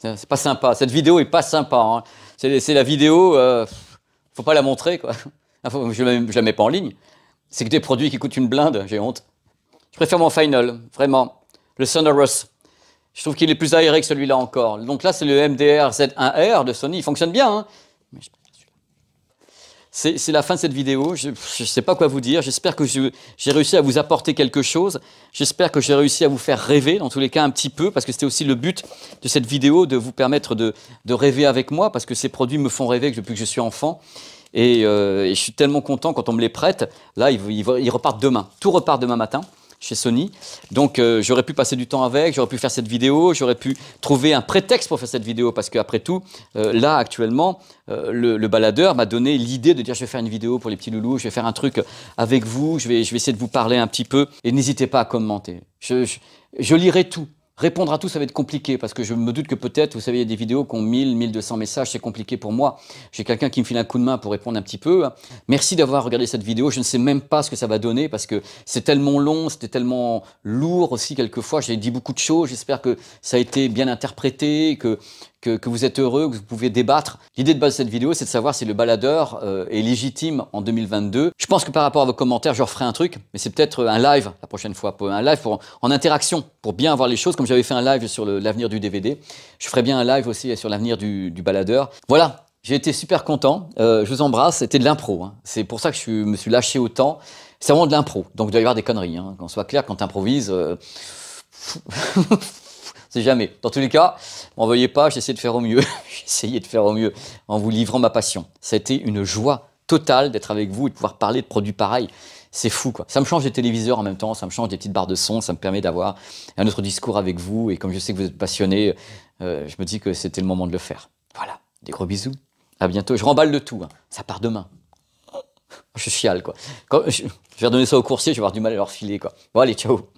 C'est pas sympa. Cette vidéo est pas sympa. Hein. C'est la vidéo. Euh, faut pas la montrer, quoi. Ah, je, ne la mets pas en ligne. C'est que des produits qui coûtent une blinde, j'ai honte. Je préfère mon Final, vraiment. Le Sonorous. Je trouve qu'il est plus aéré que celui-là encore. Donc là, c'est le MDR Z1R de Sony. Il fonctionne bien. Hein. c'est la fin de cette vidéo. Je ne sais pas quoi vous dire. J'espère que j'ai réussi à vous apporter quelque chose. J'espère que j'ai réussi à vous faire rêver, dans tous les cas un petit peu, parce que c'était aussi le but de cette vidéo, de vous permettre de, rêver avec moi, parce que ces produits me font rêver depuis que je suis enfant. Euh, et, je suis tellement content quand on me les prête. Là, ils repartent demain. Tout repart demain matin chez Sony. Donc euh, j'aurais pu passer du temps avec, j'aurais pu faire cette vidéo, j'aurais pu trouver un prétexte pour faire cette vidéo parce qu'après tout, euh, là actuellement, euh, le, baladeur m'a donné l'idée de dire je vais faire une vidéo pour les petits loulous, je vais faire un truc avec vous, je vais, je vais essayer de vous parler un petit peu et n'hésitez pas à commenter. je, je lirai tout. Répondre à tout, ça va être compliqué parce que je me doute que peut-être, vous savez, il y a des vidéos qui ont 1000, 1200 messages, c'est compliqué pour moi. J'ai quelqu'un qui me file un coup de main pour répondre un petit peu. Merci d'avoir regardé cette vidéo. Je ne sais même pas ce que ça va donner parce que c'est tellement long, c'était tellement lourd aussi quelquefois. J'ai dit beaucoup de choses. J'espère que ça a été bien interprété, que, que, vous êtes heureux, que vous pouvez débattre. L'idée de base de cette vidéo, c'est de savoir si le baladeur euh, est légitime en 2022. Je pense que par rapport à vos commentaires, je referai un truc, mais c'est peut-être euh, un live la prochaine fois, un live pour, en interaction, pour bien voir les choses, comme j'avais fait un live sur l'avenir du DVD. Je ferai bien un live aussi euh, sur l'avenir du, baladeur. Voilà, j'ai été super content. je vous embrasse. C'était de l'impro. Hein. C'est pour ça que je me suis lâché autant. C'est vraiment de l'impro. Donc, il doit y avoir des conneries. Hein. Qu'on soit clair, quand tu improvises. jamais. Dans tous les cas, m'en veuillez pas, j'essaie de faire au mieux. J'essayais de faire au mieux en vous livrant ma passion. C'était une joie totale d'être avec vous et de pouvoir parler de produits pareils. C'est fou, quoi. Ça me change des téléviseurs en même temps, ça me change des petites barres de son, ça me permet d'avoir un autre discours avec vous. Et comme je sais que vous êtes passionné, euh, je me dis que c'était le moment de le faire. Voilà. Des gros bisous. À bientôt. Je remballe le tout. Hein. Ça part demain. Je chiale, quoi. Quand je, vais redonner ça aux coursiers, je vais avoir du mal à leur filer, quoi. Bon, allez, ciao.